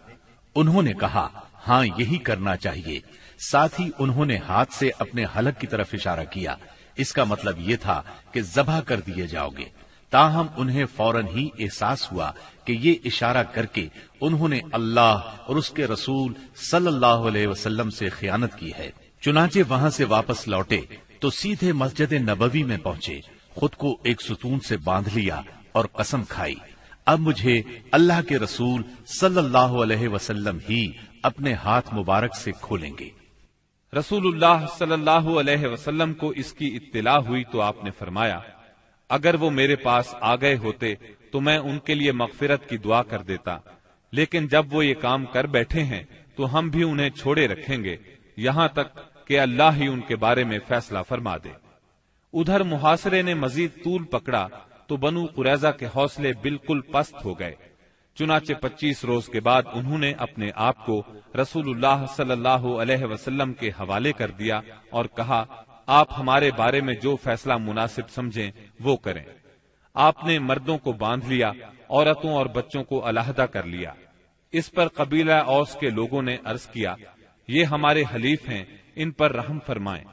उन्होंने कहा हाँ यही करना चाहिए साथ ही उन्होंने हाथ से अपने हलक की तरफ इशारा किया इसका मतलब ये था कि जबा कर दिए जाओगे ताहम उन्हें फौरन ही एहसास हुआ कि ये इशारा करके उन्होंने अल्लाह और उसके रसूल सल्लल्लाहु अलैहि वसल्लम से खयानत की है चुनाचे वहां से वापस लौटे तो सीधे मस्जिद नबवी में पहुंचे खुद को एक सुतून से बांध लिया और कसम खाई अब मुझे अल्लाह के रसूल सल्लल्लाहु अलैहि वसल्लम ही अपने हाथ मुबारक से खोलेंगे रसूलुल्लाह सल्लल्लाहु अलैहि वसल्लम को इसकी इत्तला हुई तो आपने फरमाया अगर वो मेरे पास आ गए होते तो मैं उनके लिए मगफिरत की दुआ कर देता लेकिन जब वो ये काम कर बैठे हैं तो हम भी उन्हें छोड़े रखेंगे यहाँ तक कि अल्लाह ही उनके बारे में फैसला फरमा दे उधर मुहासरे ने मजीद तूल पकड़ा तो बनु कुरैजा के हौसले बिल्कुल पस्त हो गए चुनाचे पच्चीस रोज के बाद उन्होंने अपने आप को रसूलुल्लाह सल्लल्लाहु अलैहि वसल्लम के हवाले कर दिया और कहा आप हमारे बारे में जो फैसला मुनासिब समझें वो करें आपने मर्दों को बांध लिया औरतों और बच्चों को अलहदा कर लिया इस पर कबीला औस के लोगों ने अर्ज किया ये हमारे हलीफ हैं इन पर रहम फरमाए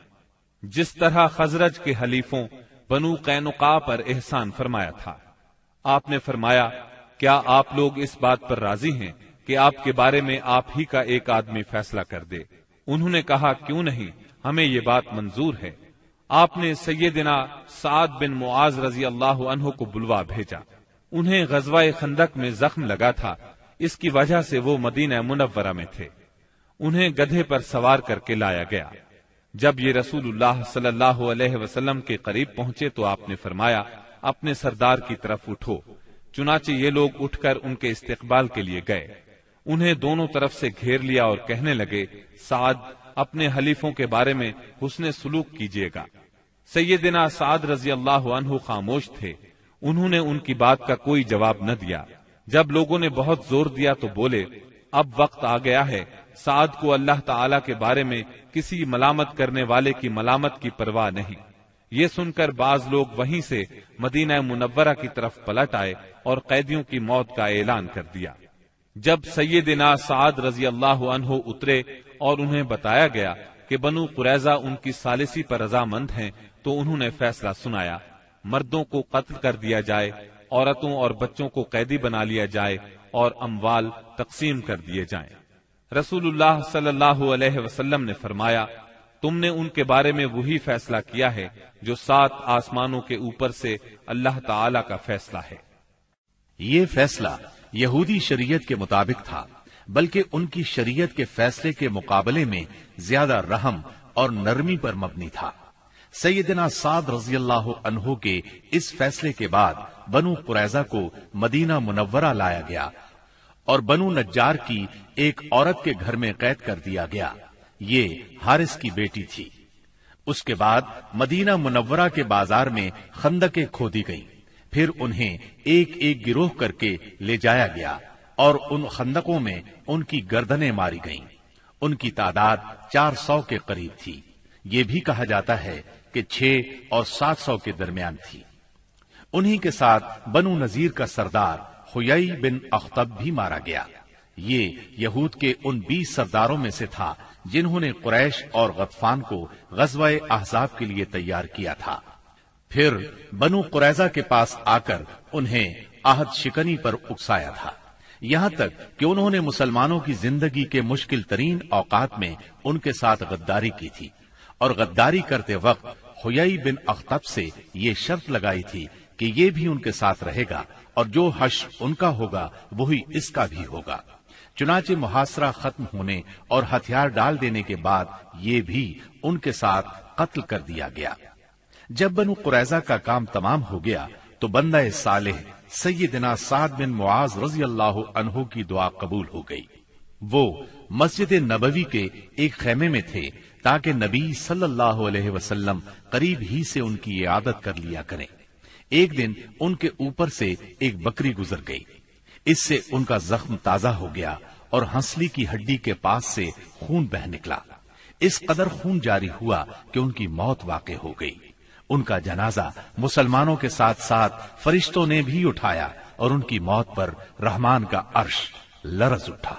जिस तरह खजरज के हलीफों बनु कैनुका पर एहसान फरमाया था आपने फरमाया क्या आप लोग इस बात पर राजी हैं कि आपके बारे में आप ही का एक आदमी फैसला कर दे उन्होंने कहा क्यों नहीं हमें ये बात मंजूर है आपने सैदिना साद बिन मुआज रजी अल्लाह को बुलवा भेजा उन्हें गजवा खंदक में जख्म लगा था इसकी वजह से वो मदीना मुनवरा में थे उन्हें गधे पर सवार करके लाया गया जब ये रसूलुल्लाह सल्लल्लाहु अलैहि वसल्लम के करीब पहुंचे तो आपने फरमाया अपने सरदार की तरफ उठो चुनाचे ये लोग उठकर उनके इस्तेकबाल के लिए गए उन्हें दोनों तरफ से घेर लिया और कहने लगे साद अपने हलीफों के बारे में हुसने सलूक कीजिएगा सैदिना साद रजी अल्लाह खामोश थे उन्होंने उनकी बात का कोई जवाब न दिया जब लोगों ने बहुत जोर दिया तो बोले अब वक्त आ गया है साद को अल्लाह ताला के बारे में किसी मलामत करने वाले की मलामत की परवाह नहीं ये सुनकर बाज लोग वहीं से मदीना मुनवरा की तरफ पलट आए और कैदियों की मौत का ऐलान कर दिया जब सैदिना साद रजी अल्लाह उतरे और उन्हें बताया गया कि बनु कुरैजा उनकी सालिसी पर रजामंद हैं तो उन्होंने फैसला सुनाया मर्दों को कत्ल कर दिया जाए औरतों और बच्चों को कैदी बना लिया जाए और अमवाल तकसीम कर दिए जाएं। रसूलुल्लाह सल्लल्लाहु अलैहि वसल्लम ने फरमाया तुमने उनके बारे में वही फैसला किया है जो सात आसमानों के ऊपर से अल्लाह ताला का फैसला है ये फैसला यहूदी शरीयत के मुताबिक था बल्कि उनकी शरीयत के फैसले के मुकाबले में ज्यादा रहम और नरमी पर मबनी था सैदना साद रजी अल्लाह अनहो के इस फैसले के बाद बनु कुरैजा को मदीना मुनवरा लाया गया और बनु नज्जार की एक औरत के घर में कैद कर दिया गया ये हारिस की बेटी थी उसके बाद मदीना मुनव्वरा के बाजार में खंदकें खोदी गईं। फिर उन्हें एक एक गिरोह करके ले जाया गया और उन खंदकों में उनकी गर्दनें मारी गईं। उनकी तादाद 400 के करीब थी ये भी कहा जाता है कि 6 और 700 के दरमियान थी उन्हीं के साथ बनु नजीर का सरदार हुई बिन अख्तब भी मारा गया ये यहूद के उन बीस सरदारों में से था जिन्होंने कुरैश और गतफान को गजवाए अहजाब के लिए तैयार किया था फिर बनु कुरैजा के पास आकर उन्हें आहद शिकनी पर उकसाया था यहाँ तक कि उन्होंने मुसलमानों की जिंदगी के मुश्किल तरीन औकात में उनके साथ गद्दारी की थी और गद्दारी करते वक्त हुई बिन अख्तब से ये शर्त लगाई थी कि ये भी उनके साथ रहेगा और जो हश उनका होगा वही इसका भी होगा चुनाचे मुहासरा खत्म होने और हथियार डाल देने के बाद ये भी उनके साथ कत्ल कर दिया गया जब बनु कुरैजा का काम तमाम हो गया तो बंदा साले सैदिना साद बिन मुआज रजी अल्लाह अनहो की दुआ कबूल हो गई वो मस्जिद नबवी के एक खेमे में थे ताकि नबी सल्लल्लाहु अलैहि वसल्लम करीब ही से उनकी ये आदत कर लिया करें एक दिन उनके ऊपर से एक बकरी गुजर गई इससे उनका जख्म ताजा हो गया और हंसली की हड्डी के पास से खून बह निकला इस कदर खून जारी हुआ कि उनकी मौत वाकई हो गई उनका जनाजा मुसलमानों के साथ साथ फरिश्तों ने भी उठाया और उनकी मौत पर रहमान का अर्श लरज उठा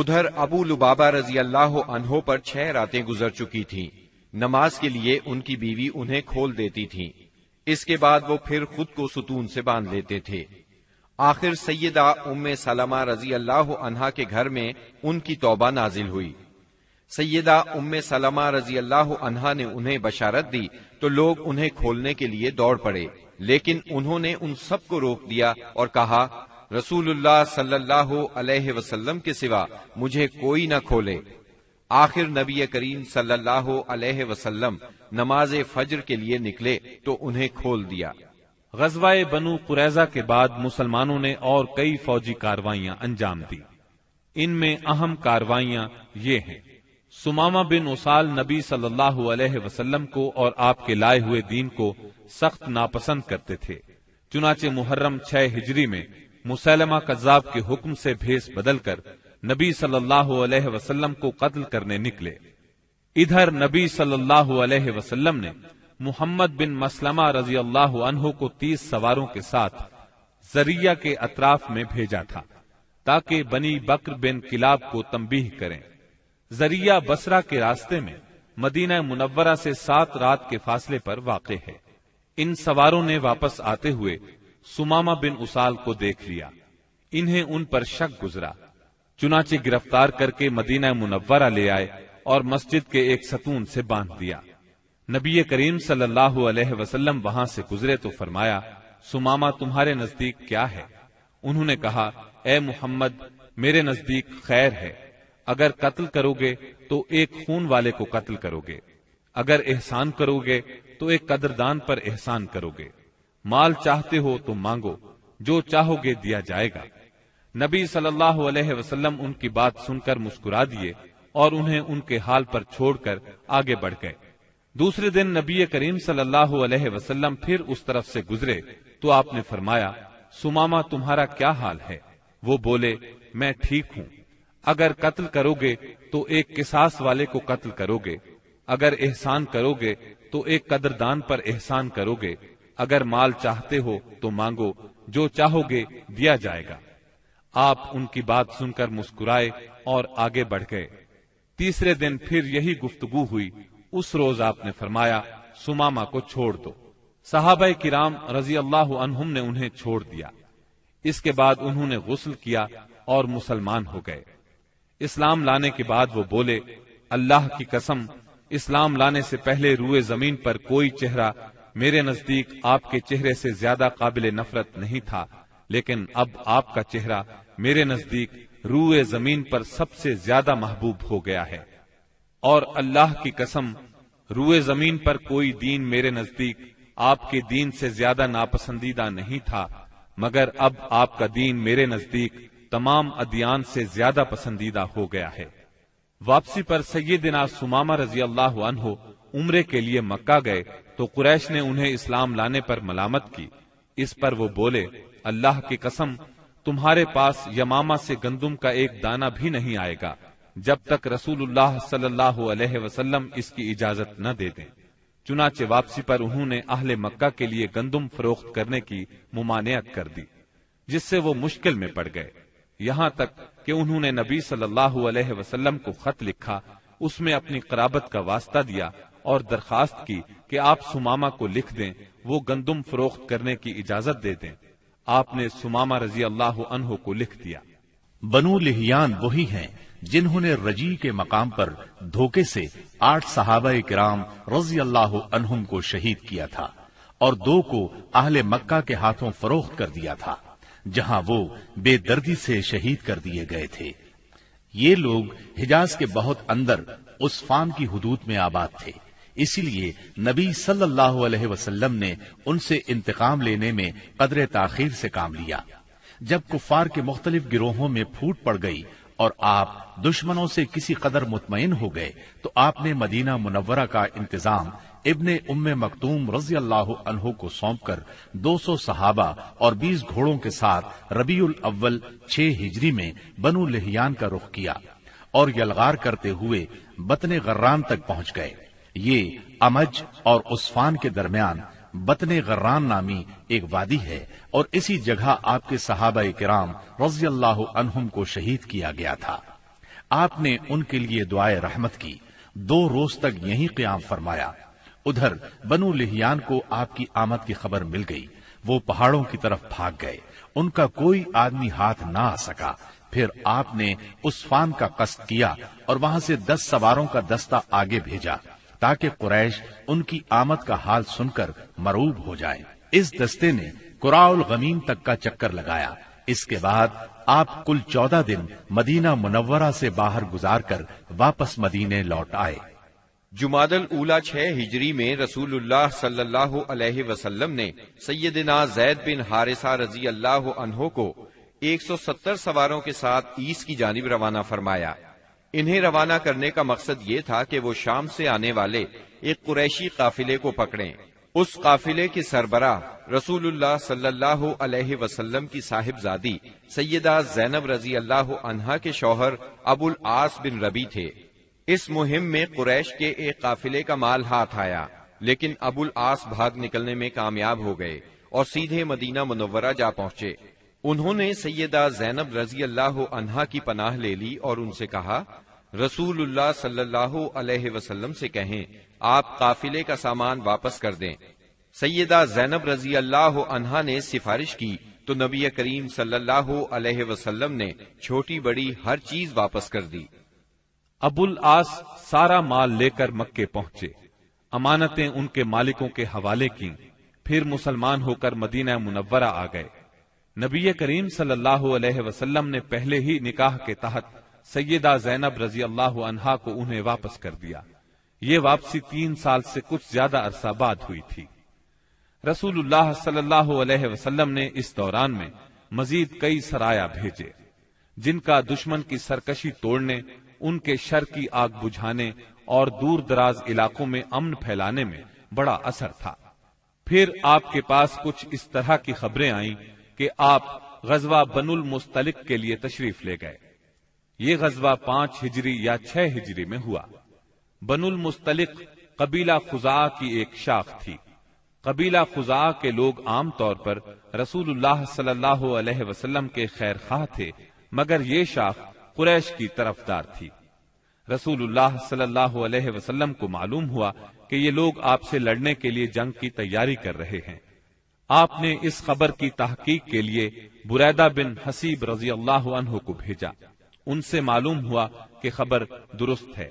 उधर अबू लुबाबा रजी अल्लाह अनहो पर छह रातें गुजर चुकी थीं। नमाज के लिए उनकी बीवी उन्हें खोल देती थी इसके बाद वो फिर खुद को सुतून से बांध लेते थे आखिर सैदा उम सलामा रजी अल्लाह अनहा के घर में उनकी तोबा नाजिल हुई सैदा उम सलामा रजी अल्लाह अनहा ने उन्हें बशारत दी तो लोग उन्हें खोलने के लिए दौड़ पड़े लेकिन उन्होंने उन सबको रोक दिया और कहा रसूलुल्लाह सल्लल्लाहु अलैहि वसल्लम के सिवा मुझे कोई न खोले आखिर नबी करीम सल्लल्लाहु अलैहि वसल्लम नमाज फजर के लिए निकले तो उन्हें खोल दिया गजवाए बनु कुरैजा के बाद मुसलमानों ने और कई फौजी कार्रवाइयां अंजाम दी इनमें अहम कार्रवाइयां ये हैं सुमामा बिन उसाल नबी सल्लल्लाहु अलैहि वसल्लम को और आपके लाए हुए दीन को सख्त नापसंद करते थे चुनाचे मुहर्रम छह हिजरी में मुसलमा कजाब के हुक्म से भेस बदलकर नबी सल्लल्लाहु अलैहि वसल्लम को कत्ल करने निकले इधर नबी सल्लल्लाहु अलैहि वसल्लम ने मोहम्मद बिन मसलमा रजी अल्लाह को तीस सवारों के साथ जरिया के अतराफ में भेजा था ताकि बनी बकर बिन किलाब को तमबीह करें जरिया बसरा के रास्ते में मदीना मुनवरा से सात रात के फासले पर वाक़ है इन सवारों ने वापस आते हुए सुमामा बिन उसाल को देख लिया इन्हें उन पर शक गुजरा चुनाचे गिरफ्तार करके मदीना मुनवरा ले आए और मस्जिद के एक सतून से बांध दिया नबी करीम सल्लल्लाहु अलैहि वसल्लम वहां से गुजरे तो फरमाया सुमामा तुम्हारे नजदीक क्या है उन्होंने कहा ए मोहम्मद मेरे नजदीक खैर है अगर कत्ल करोगे तो एक खून वाले को कत्ल करोगे अगर एहसान करोगे तो एक कदरदान पर एहसान करोगे माल चाहते हो तो मांगो जो चाहोगे दिया जाएगा नबी सल्लल्लाहु अलैहि वसल्लम उनकी बात सुनकर मुस्कुरा दिए और उन्हें उनके हाल पर छोड़कर आगे बढ़ गए दूसरे दिन नबी करीम सल्लल्लाहु अलैहि वसल्लम फिर उस तरफ से गुजरे तो आपने फरमाया सुमामा तुम्हारा क्या हाल है वो बोले मैं ठीक हूँ अगर कत्ल करोगे तो एक किसास वाले को कत्ल करोगे अगर एहसान करोगे तो एक कदरदान पर एहसान करोगे अगर माल चाहते हो तो मांगो जो चाहोगे दिया जाएगा आप उनकी बात सुनकर मुस्कुराए और आगे बढ़ गए तीसरे दिन फिर यही गुफ्तगु हुई उस रोज आपने फरमाया सुमामा को छोड़ दो साहब किराम रजी अल्लाह अनहुम ने उन्हें छोड़ दिया इसके बाद उन्होंने गुस्ल किया और मुसलमान हो गए इस्लाम लाने के बाद वो बोले अल्लाह की कसम इस्लाम लाने से पहले रुए जमीन पर कोई चेहरा मेरे नजदीक आपके चेहरे से ज्यादा काबिल नफरत नहीं था लेकिन अब आपका चेहरा मेरे नजदीक रूए जमीन पर सबसे ज्यादा महबूब हो गया है और अल्लाह की कसम रुए जमीन पर कोई दीन मेरे नजदीक आपके दीन से ज्यादा नापसंदीदा नहीं था मगर अब आपका दीन मेरे नजदीक तमाम अदियान से ज्यादा पसंदीदा हो गया है वापसी पर सैदिना सुमामा रजी अल्लाह उम्र के लिए मक्का गए तो कुरैश ने उन्हें इस्लाम लाने पर मलामत की इस पर वो बोले अल्लाह की कसम तुम्हारे पास यमामा से गंदुम का एक दाना भी नहीं आएगा जब तक रसूलुल्लाह सल्लल्लाहु अलैहि वसल्लम इसकी इजाजत न दे दें चुनाचे वापसी पर उन्होंने अहले मक्का के लिए गंदुम फरोख्त करने की मुमानियत कर दी जिससे वो मुश्किल में पड़ गए यहाँ तक कि उन्होंने नबी सल्लल्लाहु अलैहि वसल्लम को खत लिखा उसमें अपनी कराबत का वास्ता दिया और दरखास्त की कि आप सुमामा को लिख दें वो गंदुम फरोख्त करने की इजाजत दे दें आपने सुमामा रजी अल्लाह अनहो को लिख दिया बनू लिहियान वही हैं जिन्होंने रजी के मकाम पर धोखे से आठ सहाबा कराम रजी अल्लाह अनहुम को शहीद किया था और दो को आहले मक्का के हाथों फरोख्त कर दिया था जहां वो बेदर्दी से शहीद कर दिए गए थे ये लोग हिजाज के बहुत अंदर उस फार्म की हदूद में आबाद थे इसीलिए नबी सल्लल्लाहु अलैहि वसल्लम ने उनसे इंतकाम लेने में कदर ताखिर से काम लिया जब कुफार के मुख्तलिफ गिरोहों में फूट पड़ गई और आप दुश्मनों से किसी कदर मुतमिन हो गए तो आपने मदीना मुनवरा का इंतजाम इब्ने उम्म मखतूम रजी अल्लाह अनहो को सौंप कर दो सौ सहाबा और बीस घोड़ों के साथ रबीउल अव्वल छह हिजरी में बनु लहियान का रुख किया और यलगार करते हुए बतने गर्रान तक पहुंच गए ये अमज और उस्फान के दरमियान बतने गर्रान नामी एक वादी है और इसी जगह आपके सहाबा कराम रजी अल्लाह अनहम को शहीद किया गया था आपने उनके लिए दुआए रहमत की दो रोज तक यही क्याम फरमाया उधर बनु लिहियान को आपकी आमद की खबर मिल गई वो पहाड़ों की तरफ भाग गए उनका कोई आदमी हाथ ना आ सका फिर आपने उस फान का कष्ट किया और वहां से दस सवारों का दस्ता आगे भेजा ताकि कुरैश उनकी आमद का हाल सुनकर मरूब हो जाए इस दस्ते ने कुराउल गमीम तक का चक्कर लगाया इसके बाद आप कुल चौदह दिन मदीना मुनवरा से बाहर गुजार कर वापस मदीने लौट आए जुमादल उला छह हिजरी में रसूलुल्लाह सल्लल्लाहु अलैहि वसल्लम ने सैदिना जैद बिन हारिसा रजी अल्लाह एक को 170 सवारों के साथ ईस की जानब रवाना फरमाया इन्हें रवाना करने का मकसद ये था कि वो शाम से आने वाले एक कुरैशी काफिले को पकड़ें उस काफिले के सरबराह रसूलुल्लाह सल्लल्लाहु अलैहि वसल्लम की साहिबजादी सैयदा जैनब रजी अल्लाह अनहा के शौहर अबुल आस बिन रबी थे इस मुहिम में कुरैश के एक काफिले का माल हाथ आया लेकिन अबुल आस भाग निकलने में कामयाब हो गए और सीधे मदीना मुनव्वरा जा पहुंचे उन्होंने सैयदा जैनब रजी अल्लाह अनहा की पनाह ले ली और उनसे कहा रसूलुल्लाह सल्लल्लाहु अलैहि वसल्लम से कहें आप काफिले का सामान वापस कर दें सैयदा जैनब रजी अल्लाह अनहा ने सिफारिश की तो नबी करीम सल्लल्लाहु अलैहि वसल्लम ने छोटी बड़ी हर चीज वापस कर दी अबुल आस सारा माल लेकर मक्के पहुंचे अमानतें उनके मालिकों के हवाले की फिर मुसलमान होकर मदीना मुनवरा आ गए नबी करीम सल्लाम ने पहले ही निकाह के तहत सैदा जैनब रजी अल्लाह को उन्हें वापस कर दिया ये वापसी तीन साल से कुछ ज्यादा अरसा बाद हुई थी रसूलुल्लाह सल्लल्लाहु अलैहि वसल्लम ने इस दौरान में मजीद कई सराया भेजे जिनका दुश्मन की सरकशी तोड़ने उनके शर की आग बुझाने और दूर दराज इलाकों में अमन फैलाने में बड़ा असर था फिर आपके पास कुछ इस तरह की खबरें आईं कि आप गजवा बनुल मुस्तलिक के लिए तशरीफ ले गए ये गजवा पांच हिजरी या छह हिजरी में हुआ बनुल मुस्तलिक कबीला खुजा की एक शाख थी कबीला खुजा के लोग आमतौर पर रसूलुल्लाह सल्लल्लाहु अलैहि वसल्लम के खैर खाह थे मगर ये शाख कुरैश की तरफदार थी रसूलुल्लाह सल्लल्लाहु अलैहि वसल्लम को मालूम हुआ कि ये लोग आपसे लड़ने के लिए जंग की तैयारी कर रहे हैं आपने इस खबर की तहकीक के लिए बुरैदा बिन हसीब रजी अल्लाह को भेजा उनसे मालूम हुआ कि खबर दुरुस्त है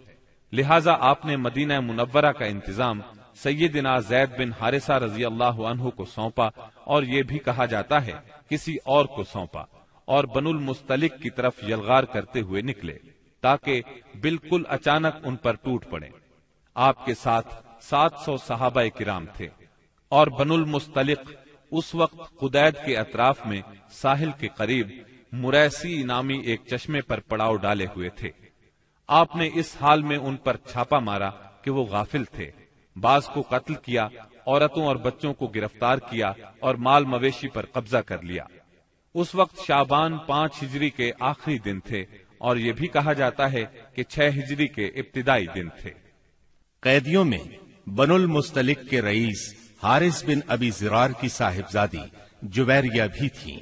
लिहाजा आपने मदीना मुनवरा का इंतजाम सैयदना जैद बिन हारिसा रजी अल्लाह को सौंपा और ये भी कहा जाता है किसी और को सौंपा और बनुल मुस्तलिक की तरफ यलगार करते हुए निकले ताकि बिल्कुल अचानक उन पर टूट पड़े आपके साथ सात सौ सहाबा किराम थे और बनुल मुस्तलिक उस वक्त कुदैद के अतराफ में साहिल के करीब मुरैसी नामी एक चश्मे पर पड़ाव डाले हुए थे आपने इस हाल में उन पर छापा मारा कि वो गाफिल थे बाज को कत्ल किया औरतों और बच्चों को गिरफ्तार किया और माल मवेशी पर कब्जा कर लिया उस वक्त शाबान पांच हिजरी के आखिरी दिन थे और ये भी कहा जाता है कि छह हिजरी के इब्तदाई दिन थे कैदियों में बनुल मुस्तलिक के रईस हारिस बिन अबी जिरार की साहिबजादी जुबैरिया भी थी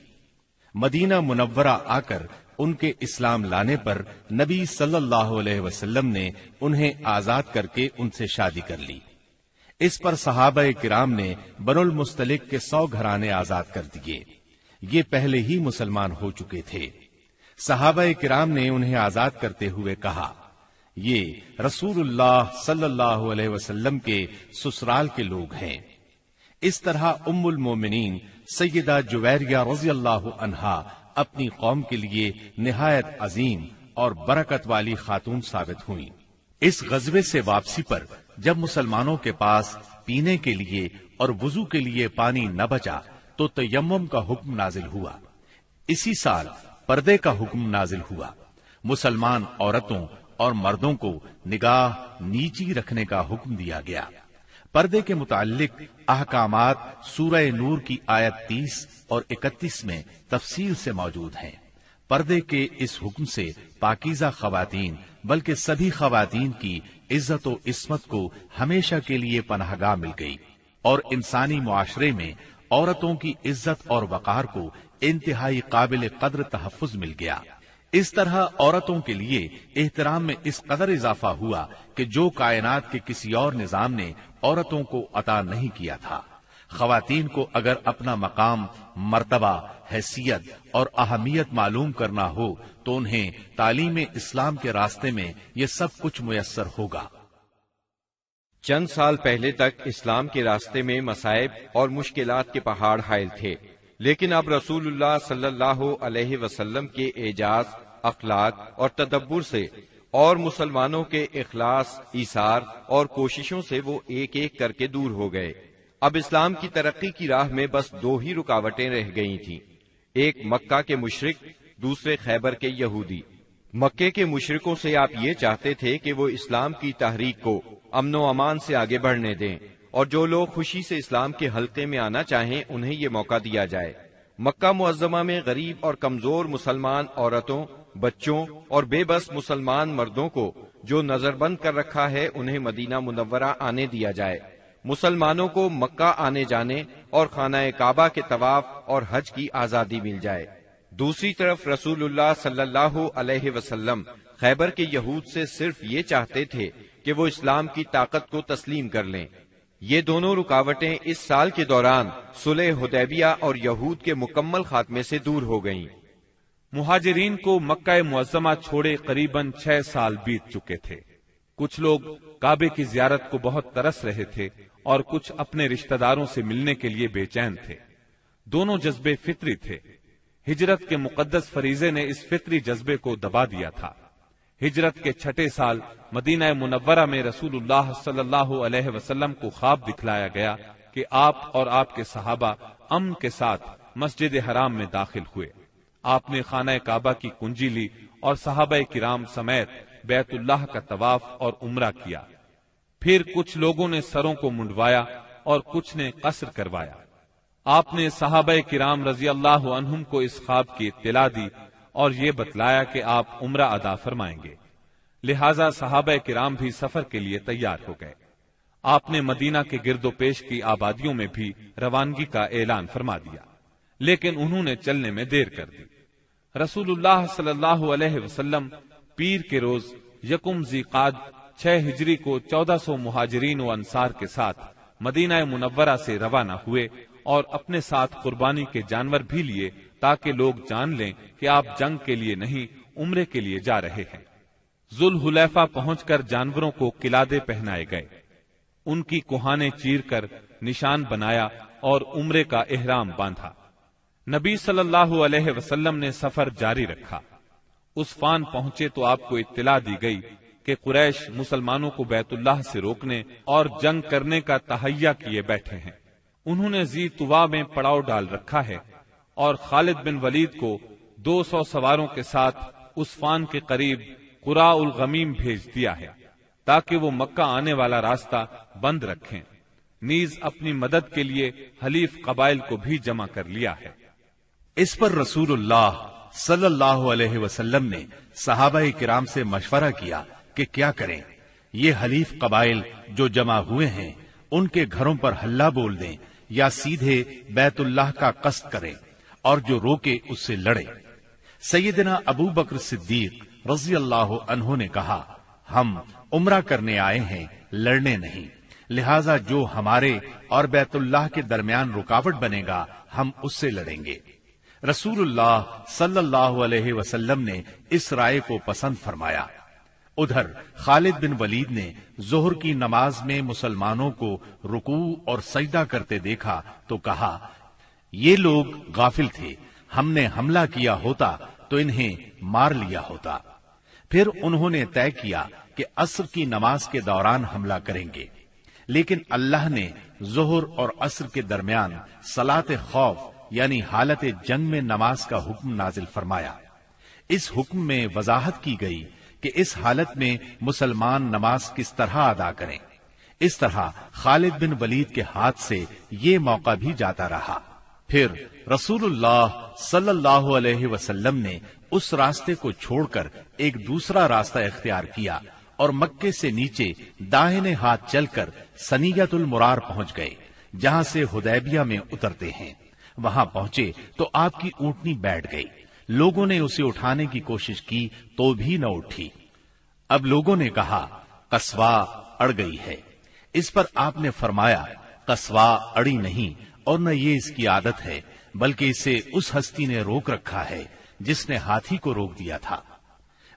मदीना मुनव्वरा आकर उनके इस्लाम लाने पर नबी सल्लल्लाहु अलैहि वसल्लम ने उन्हें आजाद करके उनसे शादी कर ली इस पर सहाब किराम ने बनुल मुस्तलिक के सौ घराने आजाद कर दिए ये पहले ही मुसलमान हो चुके थे सहाब किराम ने उन्हें आजाद करते हुए कहा ये रसूल सल्लाह वसलम के ससुराल के लोग हैं इस तरह उम्मुल मोमिनीन सैयदा जुवैरिया रजी अल्लाह अपनी कौम के लिए नहायत अजीम और बरकत वाली खातून साबित हुई इस गजबे से वापसी पर जब मुसलमानों के पास पीने के लिए और वजू के लिए पानी न बचा तो तयम का हुक्म नाजिल हुआ इसी साल पर्दे का हुक्म नाजिल हुआ मुसलमान औरतों और मर्दों को निगाह नीची रखने का हुक्म दिया गया पर्दे के मुतालिक अहकाम सूरह नूर की आयत तीस और इकतीस में तफसी से मौजूद है पर्दे के इस हुक्म से पाकिजा खवतिन बल्कि सभी खवतिन की इज्जत इसमत को हमेशा के लिए पनाहगाह मिल गई और इंसानी मुआरे में औरतों की इज्जत और वकार को इंतहाई काबिल कदर तहफ़ मिल गया इस तरह औरतों के लिए एहतराम में इस कदर इजाफा हुआ कि जो कायनात के किसी और निजाम ने औरतों को अता नहीं किया था खातन को अगर अपना मकाम मरतबा हैसियत और अहमियत मालूम करना हो तो उन्हें तालीम इस्लाम के रास्ते में यह सब कुछ मुयसर होगा चंद साल पहले तक इस्लाम के रास्ते में मसायब और मुश्किल के पहाड़ हायल थे लेकिन अब रसूल सल्लल्लाहु अलैहि के एजाज अखलाक और तदब्बर से और मुसलमानों के इखलास इशार और कोशिशों से वो एक एक करके दूर हो गए अब इस्लाम की तरक्की की राह में बस दो ही रुकावटें रह गई थीं। एक मक्का के मुशरक दूसरे खैबर के यहूदी मक्के के मुशरकों से आप ये चाहते थे कि वो इस्लाम की तहरीक को अमनो अमान से आगे बढ़ने दें और जो लोग खुशी से इस्लाम के हल्के में आना चाहें उन्हें ये मौका दिया जाए मक्का मुआजमा में गरीब और कमजोर मुसलमान औरतों बच्चों और बेबस मुसलमान मर्दों को जो नजरबंद कर रखा है उन्हें मदीना मुनवरा आने दिया जाए मुसलमानों को मक्का आने जाने और खाना काबा के तवाफ और हज की आजादी मिल जाए दूसरी तरफ रसूलुल्लाह सल्लल्लाहु अलैहि वसल्लम खैबर के यहूद से सिर्फ ये चाहते थे कि वो इस्लाम की ताकत को तस्लीम कर लें ये दोनों रुकावटें इस साल के दौरान सुलह हुदैबिया और यहूद के मुकम्मल खात्मे से दूर हो गईं। मुहाजरीन को मक्का मुआजमा छोड़े करीबन छह साल बीत चुके थे कुछ लोग काबे की जियारत को बहुत तरस रहे थे और कुछ अपने रिश्तेदारों से मिलने के लिए बेचैन थे दोनों जज्बे फितरी थे हिजरत के मुकदस फरीजे ने इस फितरी जज्बे को दबा दिया था हिजरत के छठे साल मदीना मुनवरा में रसूलुल्लाह सल्लल्लाहु अलैहि वसल्लम को ख्वाब दिखलाया गया कि आप और आपके सहाबा अम के साथ मस्जिद हराम में दाखिल हुए आपने खाना काबा की कुंजी ली और साहब किराम समेत बैतुल्लाह का तवाफ और उम्र किया फिर कुछ लोगों ने सरों को मुंडवाया और कुछ ने कसर करवाया आपने साहब किराम रजी अल्लाह को इस ख्वाब की इतला दी और ये बतलाया कि आप उम्र अदा फरमाएंगे लिहाजा साहब किराम भी सफर के लिए तैयार हो गए आपने मदीना के गिरदो पेश की आबादियों में भी रवानगी का ऐलान फरमा दिया लेकिन उन्होंने चलने में देर कर दी रसूलुल्लाह सल्लल्लाहु अलैहि वसल्लम पीर के रोज यकुम जीकाद छह हिजरी को 1400 सौ महाजरीन अंसार के साथ मदीना मुनवरा से रवाना हुए और अपने साथ कुर्बानी के जानवर भी लिए ताकि लोग जान लें कि आप जंग के लिए नहीं उम्र के लिए जा रहे हैं जुलहुलैफा पहुंचकर जानवरों को किलादे पहनाए गए उनकी कुहाने चीर कर निशान बनाया और उम्र का एहराम बांधा नबी सल्लल्लाहु अलैहि वसल्लम ने सफर जारी रखा उस्फान पहुंचे तो आपको इत्तला दी गई कि कुरैश मुसलमानों को बैतुल्लाह से रोकने और जंग करने का तहैया किए बैठे हैं उन्होंने जी तुवा में पड़ाव डाल रखा है और खालिद बिन वलीद को दो सौ सवारों के साथ उस्फान के करीब उल गमीम भेज दिया है ताकि वो मक्का आने वाला रास्ता बंद रखें नीज अपनी मदद के लिए हलीफ कबाइल को भी जमा कर लिया है इस पर रसूलुल्लाह सल्लल्लाहु अलैहि वसल्लम ने सहाबा किराम से मशवरा किया कि क्या करें ये हलीफ कबाइल जो जमा हुए हैं उनके घरों पर हल्ला बोल दें या सीधे बैतुल्लाह का कस्त करें और जो रोके उससे लड़े सैदना अबू बकर सिद्दीक रजी अल्लाह ने कहा हम उम्र करने आए हैं लड़ने नहीं लिहाजा जो हमारे और बैतुल्लाह के दरमियान रुकावट बनेगा हम उससे लड़ेंगे रसूलुल्लाह सल्लल्लाहु अलैहि वसल्लम ने इस राय को पसंद फरमाया उधर खालिद बिन वलीद ने जोहर की नमाज में मुसलमानों को रुकू और सजदा करते देखा तो कहा ये लोग गाफिल थे हमने हमला किया होता तो इन्हें मार लिया होता फिर उन्होंने तय किया कि असर की नमाज के दौरान हमला करेंगे लेकिन अल्लाह ने जोहर और असर के दरमियान सलात खौफ यानी हालत जंग में नमाज का हुक्म नाजिल फरमाया इस हुक्म में वजाहत की गई कि इस हालत में मुसलमान नमाज किस तरह अदा करें इस तरह खालिद बिन वलीद के हाथ से ये मौका भी जाता रहा फिर रसूलुल्लाह सल्लल्लाहु अलैहि वसल्लम ने उस रास्ते को छोड़कर एक दूसरा रास्ता इख्तियार किया और मक्के से नीचे दाहिने हाथ चलकर सनीयतुल मुरार पहुंच गए जहां से हुदैबिया में उतरते हैं वहां पहुंचे तो आपकी ऊटनी बैठ गई लोगों ने उसे उठाने की कोशिश की तो भी न उठी अब लोगों ने कहा कसवा अड़ गई है इस पर आपने फरमाया कसवा अड़ी नहीं और न ये इसकी आदत है बल्कि इसे उस हस्ती ने रोक रखा है जिसने हाथी को रोक दिया था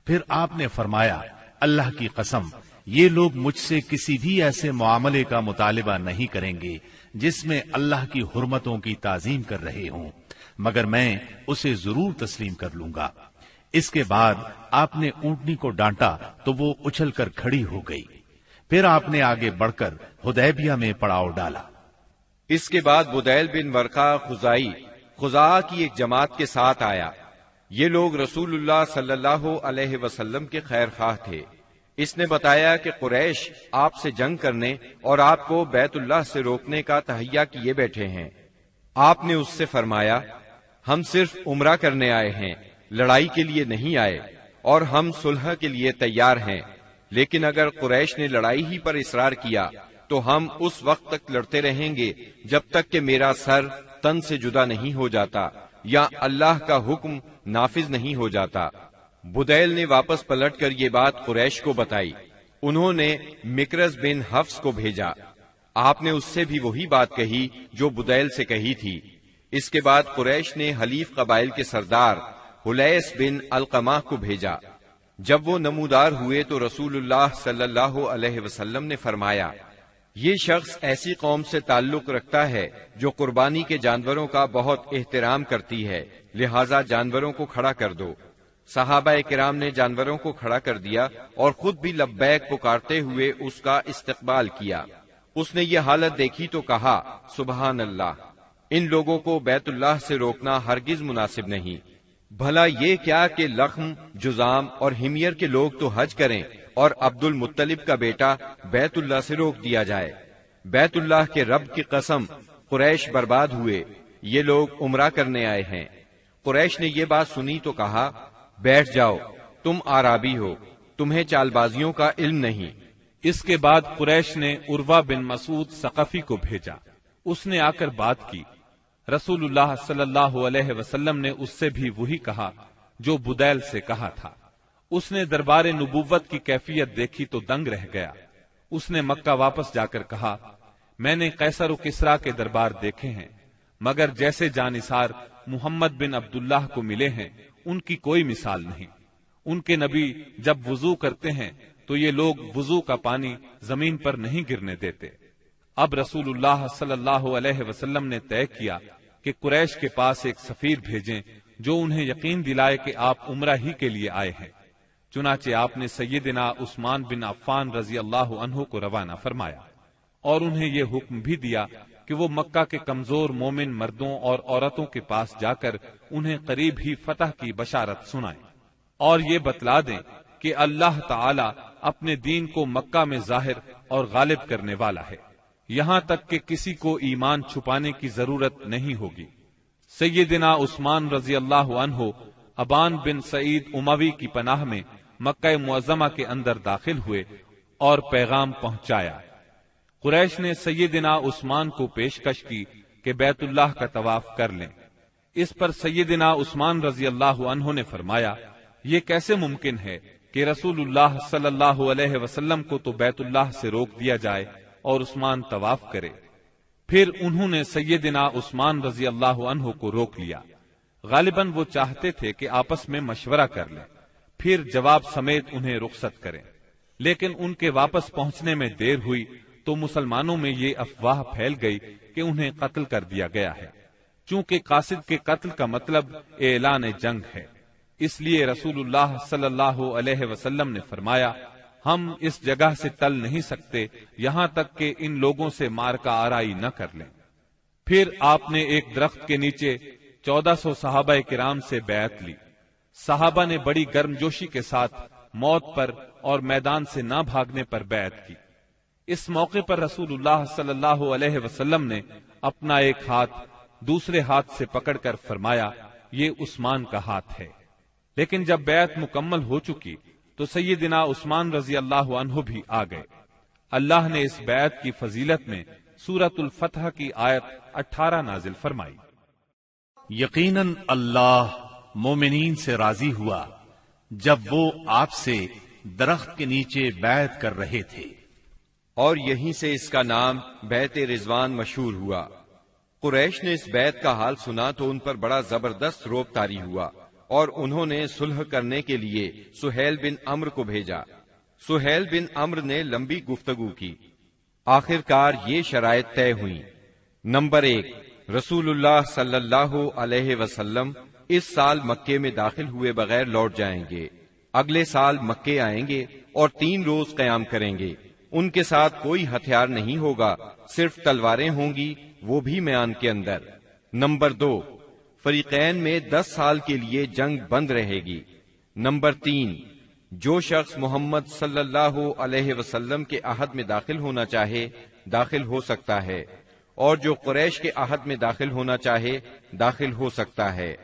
फिर आपने फरमाया अल्लाह की कसम ये लोग मुझसे किसी भी ऐसे मामले का मुतालबा नहीं करेंगे जिसमें अल्लाह की हरमतों की ताजीम कर रहे हों मगर मैं उसे जरूर तस्लीम कर लूंगा इसके बाद आपने ऊटनी को डांटा तो वो उछलकर खड़ी हो गई फिर आपने आगे बढ़कर हुदैबिया में पड़ाव डाला इसके बाद बुदैल बिन वरका खुजाई खुजा की एक जमात के साथ आया ये लोग रसूल सल्लाम के खैर खा थे इसने बताया कि कुरैश आपसे जंग करने और आपको बैतुल्लाह से रोकने का तहैया किए बैठे हैं आपने उससे फरमाया हम सिर्फ उम्र करने आए हैं लड़ाई के लिए नहीं आए और हम सुलह के लिए तैयार हैं लेकिन अगर कुरैश ने लड़ाई ही पर इसरार किया तो हम उस वक्त तक लड़ते रहेंगे जब तक कि मेरा सर तन से जुदा नहीं हो जाता या अल्लाह का हुक्म नाफिज नहीं हो जाता बुदैल ने वापस पलट कर ये बात कुरैश को बताई उन्होंने मिक्रस बिन हफ्स को भेजा आपने उससे भी वही बात कही जो बुदैल से कही थी इसके बाद कुरैश ने हलीफ कबाइल के सरदार हुलैस बिन अलकमा को भेजा जब वो नमूदार हुए तो रसूलुल्लाह सल्लल्लाहु अलैहि वसल्लम ने फरमाया ये शख्स ऐसी कौम से ताल्लुक रखता है जो कुर्बानी के जानवरों का बहुत एहतराम करती है लिहाजा जानवरों को खड़ा कर दो साहबा कराम ने जानवरों को खड़ा कर दिया और खुद भी लब्बैक पुकारते हुए उसका इस्तकबाल किया उसने ये हालत देखी तो कहा सुबह अल्लाह इन लोगों को बैतुल्लाह से रोकना हरगिज मुनासिब नहीं भला ये क्या कि लखम जुजाम और हिमियर के लोग तो हज करें और अब्दुल मुत्तलिब का बेटा बैतुल्ला से रोक दिया जाए बैतुल्लाह के रब की कसम कुरैश बर्बाद हुए ये लोग उम्र करने आए हैं कुरैश ने यह बात सुनी तो कहा बैठ जाओ तुम आराबी हो तुम्हें चालबाजियों का इल्म नहीं इसके बाद कुरैश ने उर्वा बिन मसूद सकफी को भेजा उसने आकर बात की रसूलुल्लाह सल्लल्लाहु अलैहि वसल्लम ने उससे भी वही कहा जो बुदैल से कहा था उसने दरबार नबूवत की कैफियत देखी तो दंग रह गया उसने मक्का वापस जाकर कहा मैंने कैसर किसरा के दरबार देखे हैं मगर जैसे जानिसार मोहम्मद बिन अब्दुल्लाह को मिले हैं उनकी कोई मिसाल नहीं उनके नबी जब वजू करते हैं तो ये लोग वजू का पानी जमीन पर नहीं गिरने देते अब रसूलुल्लाह सल्लल्लाहु अलैहि वसल्लम ने तय किया कि कुरैश के पास एक सफीर भेजें जो उन्हें यकीन दिलाए कि आप उम्र ही के लिए आए हैं चुनाचे आपने सैदिना उस्मान बिन अफान रजी अल्लाह अनहु को रवाना फरमाया और उन्हें यह हुक्म भी दिया कि वो मक्का के कमजोर मोमिन मर्दों और औरतों के पास जाकर उन्हें करीब ही फतह की बशारत सुनाएं और ये बतला दें कि अल्लाह ताला अपने दीन को मक्का में जाहिर और गालिब करने वाला है यहाँ तक कि किसी को ईमान छुपाने की जरूरत नहीं होगी सैदिना उस्मान रजी अल्लाह अनहो अबान बिन सईद उमावी की पनाह में मक्का मुआजमा के अंदर दाखिल हुए और पैगाम पहुंचाया कुरैश ने सैदिना उस्मान को पेशकश की कि बैतुल्लाह का तवाफ कर लें इस पर सैदिना उस्मान रजी अल्लाह ने फरमाया ये कैसे मुमकिन है कि रसूल सल्लल्लाहु को तो बैतुल्लाह से रोक दिया जाए और उस्मान तवाफ करे फिर उन्होंने सैदिना उस्मान रजी अल्लाह को रोक लिया गालिबन वो चाहते थे कि आपस में मशवरा कर लें फिर जवाब समेत उन्हें रुखसत करें लेकिन उनके वापस पहुंचने में देर हुई तो मुसलमानों में ये अफवाह फैल गई कि उन्हें कत्ल कर दिया गया है चूंकि कासिद के कत्ल का मतलब एलान जंग है इसलिए रसूलुल्लाह सल्लल्लाहु अलैहि वसल्लम ने फरमाया हम इस जगह से तल नहीं सकते यहां तक कि इन लोगों से मार का आराई न कर लें फिर आपने एक दरख्त के नीचे 1400 सौ सहाबा किराम से बैत ली साहबा ने बड़ी गर्मजोशी के साथ मौत पर और मैदान से ना भागने पर बैत की इस मौके पर रसूलुल्लाह सल्लल्लाहु अलैहि वसल्लम ने अपना एक हाथ दूसरे हाथ से पकड़कर फरमाया ये उस्मान का हाथ है लेकिन जब बैत मुकम्मल हो चुकी तो सैदिना उस्मान रजी अल्लाह भी आ गए अल्लाह ने इस बैत की फजीलत में सूरतुल फतह की आयत 18 नाजिल फरमाई यकीनन अल्लाह मोमिन से राजी हुआ जब वो आपसे दरख्त के नीचे बैत कर रहे थे और यहीं से इसका नाम बैत रिजवान मशहूर हुआ कुरैश ने इस बैत का हाल सुना तो उन पर बड़ा जबरदस्त रोप तारी हुआ और उन्होंने सुलह करने के लिए सुहेल बिन अम्र को भेजा सुहेल बिन अम्र ने लंबी गुफ्तगु की आखिरकार ये शराय तय हुई नंबर एक रसूलुल्लाह सल्लल्लाहु अलैहि वसल्लम इस साल मक्के में दाखिल हुए बगैर लौट जाएंगे अगले साल मक्के आएंगे और तीन रोज क्याम करेंगे उनके साथ कोई हथियार नहीं होगा सिर्फ तलवारें होंगी वो भी म्यान के अंदर नंबर दो फरीकैन में दस साल के लिए जंग बंद रहेगी नंबर तीन जो शख्स मोहम्मद सल्लल्लाहु अलैहि वसल्लम के अहद में दाखिल होना चाहे दाखिल हो सकता है और जो कुरैश के अहद में दाखिल होना चाहे दाखिल हो सकता है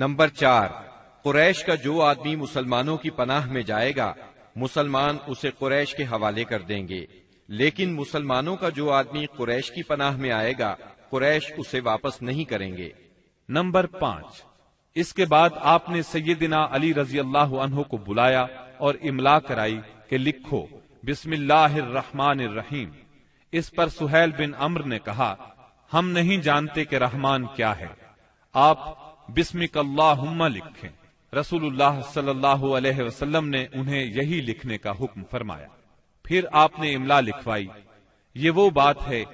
नंबर चार कुरैश का जो आदमी मुसलमानों की पनाह में जाएगा मुसलमान उसे कुरैश के हवाले कर देंगे लेकिन मुसलमानों का जो आदमी कुरैश की पनाह में आएगा कुरैश उसे वापस नहीं करेंगे नंबर पांच इसके बाद आपने सैदिना अली रजी अल्लाह को बुलाया और इमला कराई कि लिखो बिस्मिल्लाहिर्रहमानिर्रहीम इस पर सुहेल बिन अम्र ने कहा हम नहीं जानते कि रहमान क्या है आप बिस्मिकल्लाहुम्मा लिखें रसूलुल्लाह सल्लल्लाहु अलैहि वसल्लम ने उन्हें यही लिखने का हुक्म फरमाया फिर आपने इमला लिखवाई ये वो बात है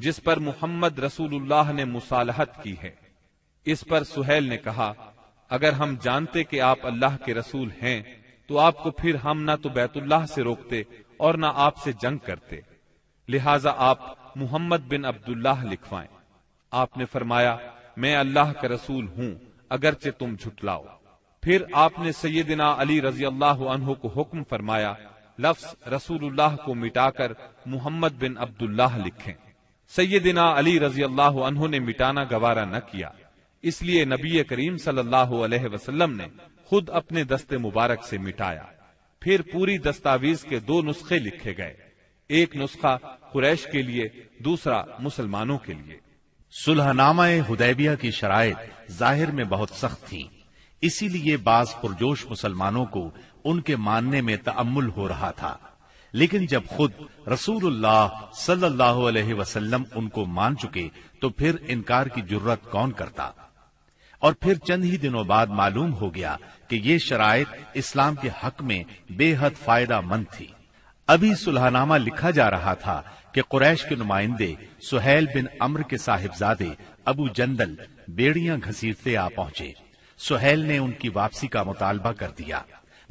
जिस पर मुहम्मद रसूलुल्लाह ने मुसालहत की है इस पर सुहेल ने कहा अगर हम जानते कि आप अल्लाह के रसूल हैं तो आपको फिर हम ना तो बैतुल्लाह से रोकते और ना आपसे जंग करते लिहाजा आप मुहम्मद बिन अब्दुल्लाह लिखवाएं आपने फरमाया मैं अल्लाह का रसूल हूँ अगरचे तुम झुटलाओ फिर आपने सैदिना अली रजी अल्लाह को हुक्म फरमाया लफ्स रसूलुल्लाह को मिटाकर मोहम्मद बिन अब्दुल्लाह लिखें सैदिना अली रजी अल्लाह ने मिटाना गवारा न किया इसलिए नबी करीम सल्लल्लाहु ने खुद अपने दस्ते मुबारक से मिटाया फिर पूरी दस्तावेज के दो नुस्खे लिखे गए एक नुस्खा कुरैश के लिए दूसरा मुसलमानों के लिए सुलहनामा हुदैबिया की शराय जाहिर में बहुत सख्त थी इसीलिए बाज पुरजोश मुसलमानों को उनके मानने में तमुल हो रहा था लेकिन जब खुद रसूलुल्लाह सल्लल्लाहु अलैहि वसल्लम उनको मान चुके तो फिर इनकार की जरूरत कौन करता और फिर चंद ही दिनों बाद मालूम हो गया कि ये शराय इस्लाम के हक में बेहद फायदा मंद थी अभी सुलहनामा लिखा जा रहा था कि कुरैश के नुमाइंदे सुहेल बिन अम्र के साहिबजादे अबू जंदल बेड़ियां घसीटते आ पहुंचे सुहेल ने उनकी वापसी का मुतालबा कर दिया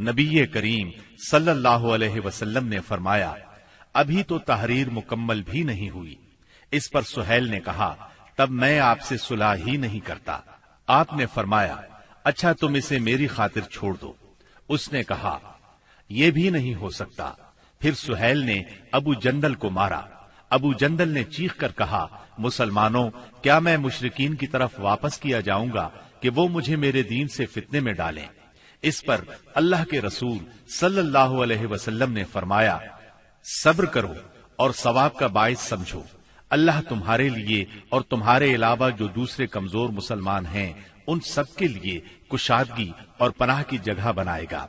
नबी करीम सल्लल्लाहु अलैहि वसल्लम ने फरमाया अभी तो तहरीर मुकम्मल भी नहीं हुई इस पर सुहेल ने कहा तब मैं आपसे सुलह ही नहीं करता आपने फरमाया अच्छा तुम इसे मेरी खातिर छोड़ दो उसने कहा यह भी नहीं हो सकता फिर सुहेल ने अबू जंदल को मारा अबू जंदल ने चीख कर कहा मुसलमानों क्या मैं मुशरकिन की तरफ वापस किया जाऊंगा कि वो मुझे मेरे दीन से फितने में डालें इस पर अल्लाह के रसूल सल्लल्लाहु अलैहि वसल्लम ने फरमाया सब्र करो और सवाब का बायस समझो अल्लाह तुम्हारे लिए और तुम्हारे अलावा जो दूसरे कमजोर मुसलमान हैं उन सबके लिए कुशादगी और पनाह की जगह बनाएगा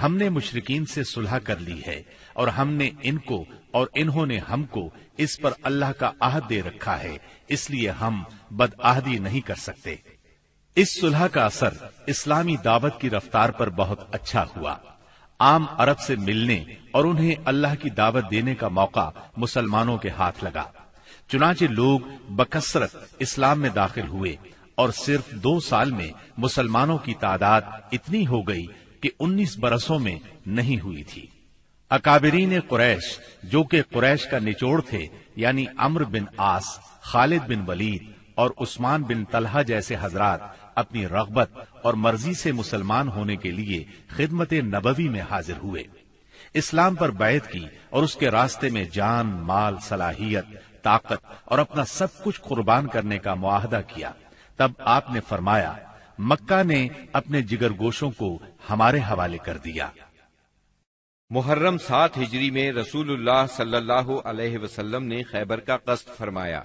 हमने मुशरकिन से सुलह कर ली है और हमने इनको और इन्होंने हमको इस पर अल्लाह का आहद दे रखा है इसलिए हम बदआहदी नहीं कर सकते इस सुलह का असर इस्लामी दावत की रफ्तार पर बहुत अच्छा हुआ आम अरब से मिलने और उन्हें अल्लाह की दावत देने का मौका मुसलमानों के हाथ लगा चुनाचे लोग बकसरत इस्लाम में दाखिल हुए और सिर्फ दो साल में मुसलमानों की तादाद इतनी हो गई कि 19 बरसों में नहीं हुई थी अकाबरीन कुरैश जो कि कुरैश का निचोड़ थे यानी अम्र बिन आस खालिद बिन वलीद और उस्मान बिन तलहा जैसे हजरात अपनी रगबत और मर्जी से मुसलमान होने के लिए खिदमत नबवी में हाजिर हुए इस्लाम पर बैत की और उसके रास्ते में जान माल सलाहियत ताकत और अपना सब कुछ कुर्बान करने का मुआहदा किया तब आपने फरमाया मक्का ने अपने जिगर गोशों को हमारे हवाले कर दिया मुहर्रम सात हिजरी में रसूलुल्लाह सल्लल्लाहु अलैहि वसल्लम ने खैबर का कस्त फरमाया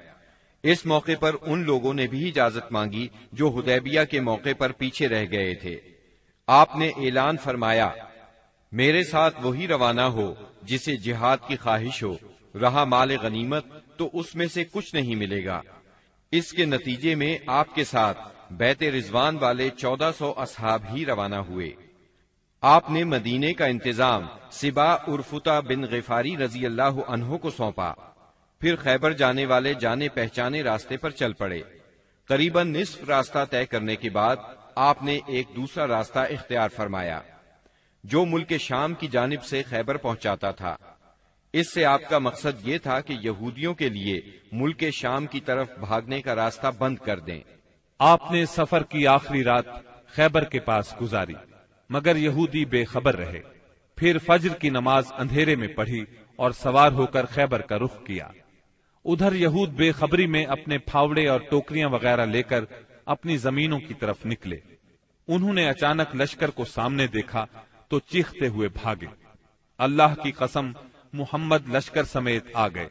इस मौके पर उन लोगों ने भी इजाजत मांगी जो हुदैबिया के मौके पर पीछे रह गए थे आपने ऐलान फरमाया मेरे साथ वही रवाना हो जिसे जिहाद की ख्वाहिश हो रहा माल गनीमत तो उसमें से कुछ नहीं मिलेगा इसके नतीजे में आपके साथ बैत रिजवान वाले चौदह सौ असहाब ही रवाना हुए आपने मदीने का इंतजाम सिबा उर्फुता बिन गिफारी रजी अल्लाह अनहो को सौंपा फिर खैबर जाने वाले जाने पहचाने रास्ते पर चल पड़े करीबन निसफ रास्ता तय करने के बाद आपने एक दूसरा रास्ता इख्तियार फरमाया जो मुल्क शाम की जानब से खैबर पहुंचाता था इससे आपका मकसद ये था कि यहूदियों के लिए मुल्क शाम की तरफ भागने का रास्ता बंद कर दें आपने सफर की आखिरी रात खैबर के पास गुजारी मगर यहूदी बेखबर रहे फिर फजर की नमाज अंधेरे में पढ़ी और सवार होकर खैबर का रुख किया उधर यहूद बेखबरी में अपने फावड़े और टोकरियां वगैरह लेकर अपनी जमीनों की तरफ निकले उन्होंने अचानक लश्कर को सामने देखा तो चीखते हुए भागे अल्लाह की कसम मुहम्मद लश्कर समेत आ गए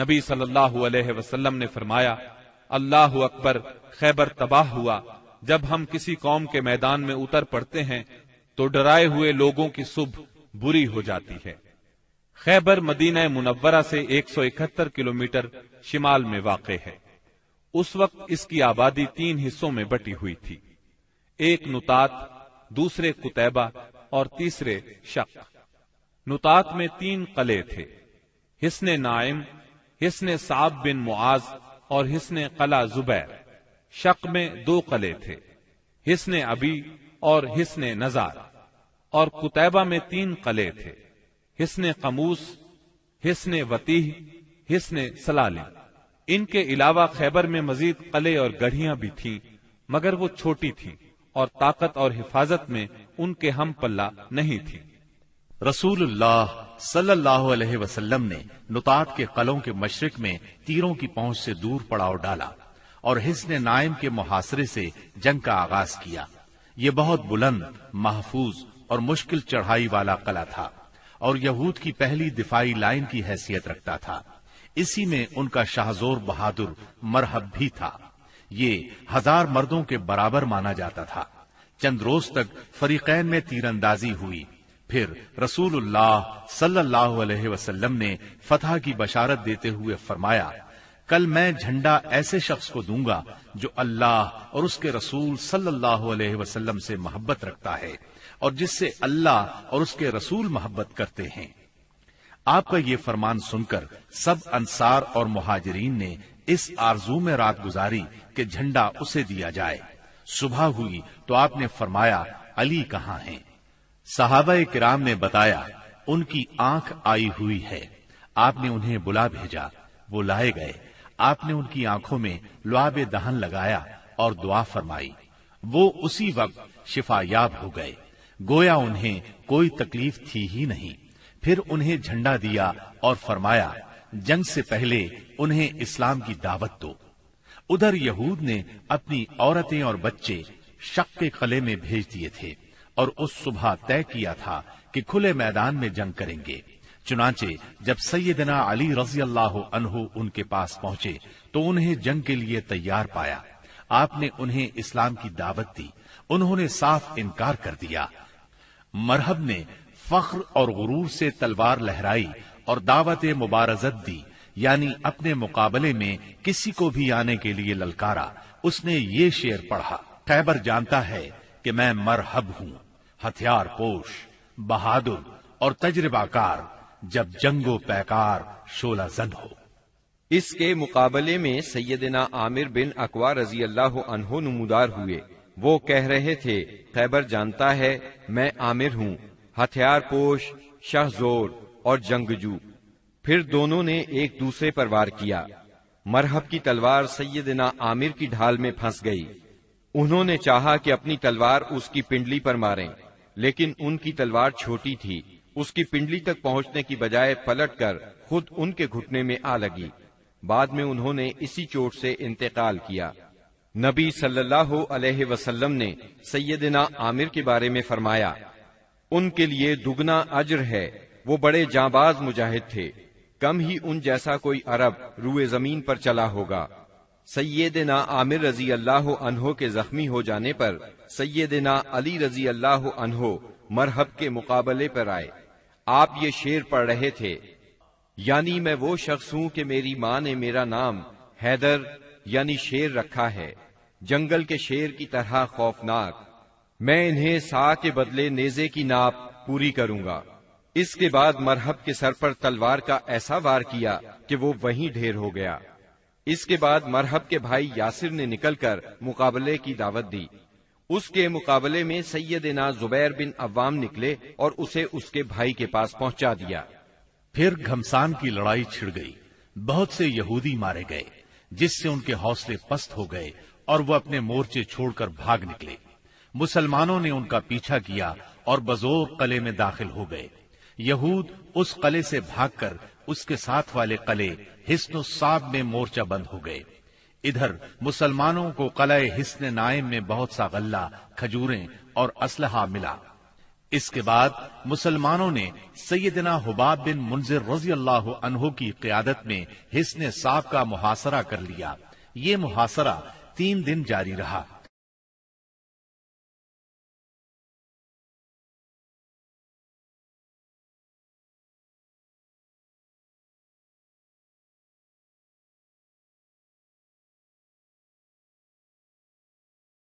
नबी सल्लल्लाहु अलैहि वसल्लम ने फरमाया अल्लाह अकबर खैबर तबाह हुआ जब हम किसी कौम के मैदान में उतर पड़ते हैं तो डराए हुए लोगों की सुबह बुरी हो जाती है खैबर मदीना मुनवरा से 171 किलोमीटर शिमाल में वाक़ है उस वक्त इसकी आबादी तीन हिस्सों में बटी हुई थी एक नुतात दूसरे कुतैबा और तीसरे शक नुतात में तीन कले थे हिसने नाइम हिसने साब बिन मुआज और हिसने कला जुबैर शक में दो कले थे हिसने अबी और हिसने नजार और कुतैबा में तीन कले थे हिस्ने कमूस हिस्ने वतीह हिस्ने सलाली इनके अलावा खैबर में मजीद कले और गढ़ियां भी थीं, मगर वो छोटी थीं और ताकत और हिफाजत में उनके हम पल्ला नहीं थी रसूलुल्लाह सल्लल्लाहु अलैहि वसल्लम ने नुतात के कलों के मशरक में तीरों की पहुंच से दूर पड़ाव डाला और हिस्ने नायम के मुहासरे से जंग का आगाज किया ये बहुत बुलंद महफूज और मुश्किल चढ़ाई वाला कला था और यहूद की पहली दिफाई लाइन की हैसियत रखता था इसी में उनका शाहजोर बहादुर मरहब भी था ये हजार मर्दों के बराबर माना जाता था चंद रोज तक फरीकैन में तीरंदाजी हुई फिर रसूल सल्लल्लाहु ने फतह की बशारत देते हुए फरमाया कल मैं झंडा ऐसे शख्स को दूंगा जो अल्लाह और उसके रसूल सल्लल्लाहु अलैहि वसल्लम से मोहब्बत रखता है और जिससे अल्लाह और उसके रसूल मोहब्बत करते हैं आपका ये फरमान सुनकर सब अंसार और महाजरीन ने इस आरजू में रात गुजारी कि झंडा उसे दिया जाए सुबह हुई तो आपने फरमाया अली कहाँ हैं? साहबा कराम ने बताया उनकी आंख आई हुई है आपने उन्हें बुला भेजा वो लाए गए आपने उनकी आंखों में लुआब दहन लगाया और दुआ फरमाई वो उसी वक्त शिफायाब हो गए गोया उन्हें कोई तकलीफ थी ही नहीं फिर उन्हें झंडा दिया और फरमाया जंग से पहले उन्हें इस्लाम की दावत दो उधर यहूद ने अपनी औरतें और बच्चे शक के कले में भेज दिए थे और उस सुबह तय किया था कि खुले मैदान में जंग करेंगे चुनाचे जब सैदना अली रजी अल्लाह अनहु उनके पास पहुंचे तो उन्हें जंग के लिए तैयार पाया आपने उन्हें इस्लाम की दावत दी उन्होंने साफ इनकार कर दिया मरहब ने फख्र और गुरूर से तलवार लहराई और दावत मुबारजत दी यानी अपने मुकाबले में किसी को भी आने के लिए ललकारा उसने ये शेर पढ़ा खैबर जानता है कि मैं मरहब हूँ हथियार पोष बहादुर और तजर्बाकार जब जंगो पैकार शोला जद हो इसके मुकाबले में सैदना आमिर बिन अकवा रजी अल्लाह अनहो नमदार हुए वो कह रहे थे खैबर जानता है मैं आमिर हूँ हथियार पोश शाहजोर और जंगजू फिर दोनों ने एक दूसरे पर वार किया मरहब की तलवार सैदना आमिर की ढाल में फंस गई उन्होंने चाहा कि अपनी तलवार उसकी पिंडली पर मारें लेकिन उनकी तलवार छोटी थी उसकी पिंडली तक पहुंचने की बजाय पलटकर खुद उनके घुटने में आ लगी बाद में उन्होंने इसी चोट से इंतकाल किया नबी सल्लल्लाहु अलैहि वसल्लम ने सैयदना आमिर के बारे में फरमाया उनके लिए दुगना अज्र है वो बड़े जाबाज मुजाहिद थे कम ही उन जैसा कोई अरब रुए जमीन पर चला होगा सैयदना आमिर रजी अल्लाह अनहो के जख्मी हो जाने पर सैयदना अली रजी अल्लाह अनहो मरहब के मुकाबले पर आए आप ये शेर पढ़ रहे थे यानी मैं वो शख्स हूं कि मेरी माँ ने मेरा नाम हैदर यानी शेर रखा है जंगल के शेर की तरह खौफनाक मैं इन्हें सा के बदले नेजे की नाप पूरी करूंगा इसके बाद मरहब के सर पर तलवार का ऐसा वार किया कि वो वहीं ढेर हो गया इसके बाद मरहब के भाई यासिर ने निकलकर मुकाबले की दावत दी उसके मुकाबले में ना जुबैर बिन अवाम निकले और उसे उसके भाई के पास पहुंचा दिया फिर घमसान की लड़ाई छिड़ गई बहुत से यहूदी मारे गए जिससे उनके हौसले पस्त हो गए और वह अपने मोर्चे छोड़कर भाग निकले मुसलमानों ने उनका पीछा किया और बजोर कले में दाखिल हो गए यहूद उस कले से भागकर उसके साथ वाले कले हिस्नो साब में मोर्चा बंद हो गए इधर मुसलमानों को कलय हिस्न नाइम में बहुत सा गल्ला खजूरें और असलहा मिला इसके बाद मुसलमानों ने सैदना हुबाब बिन मुंजिर रजी अल्लाह अनहो की क्यादत में हिस्न साहब का मुहासरा कर लिया ये मुहासरा तीन दिन जारी रहा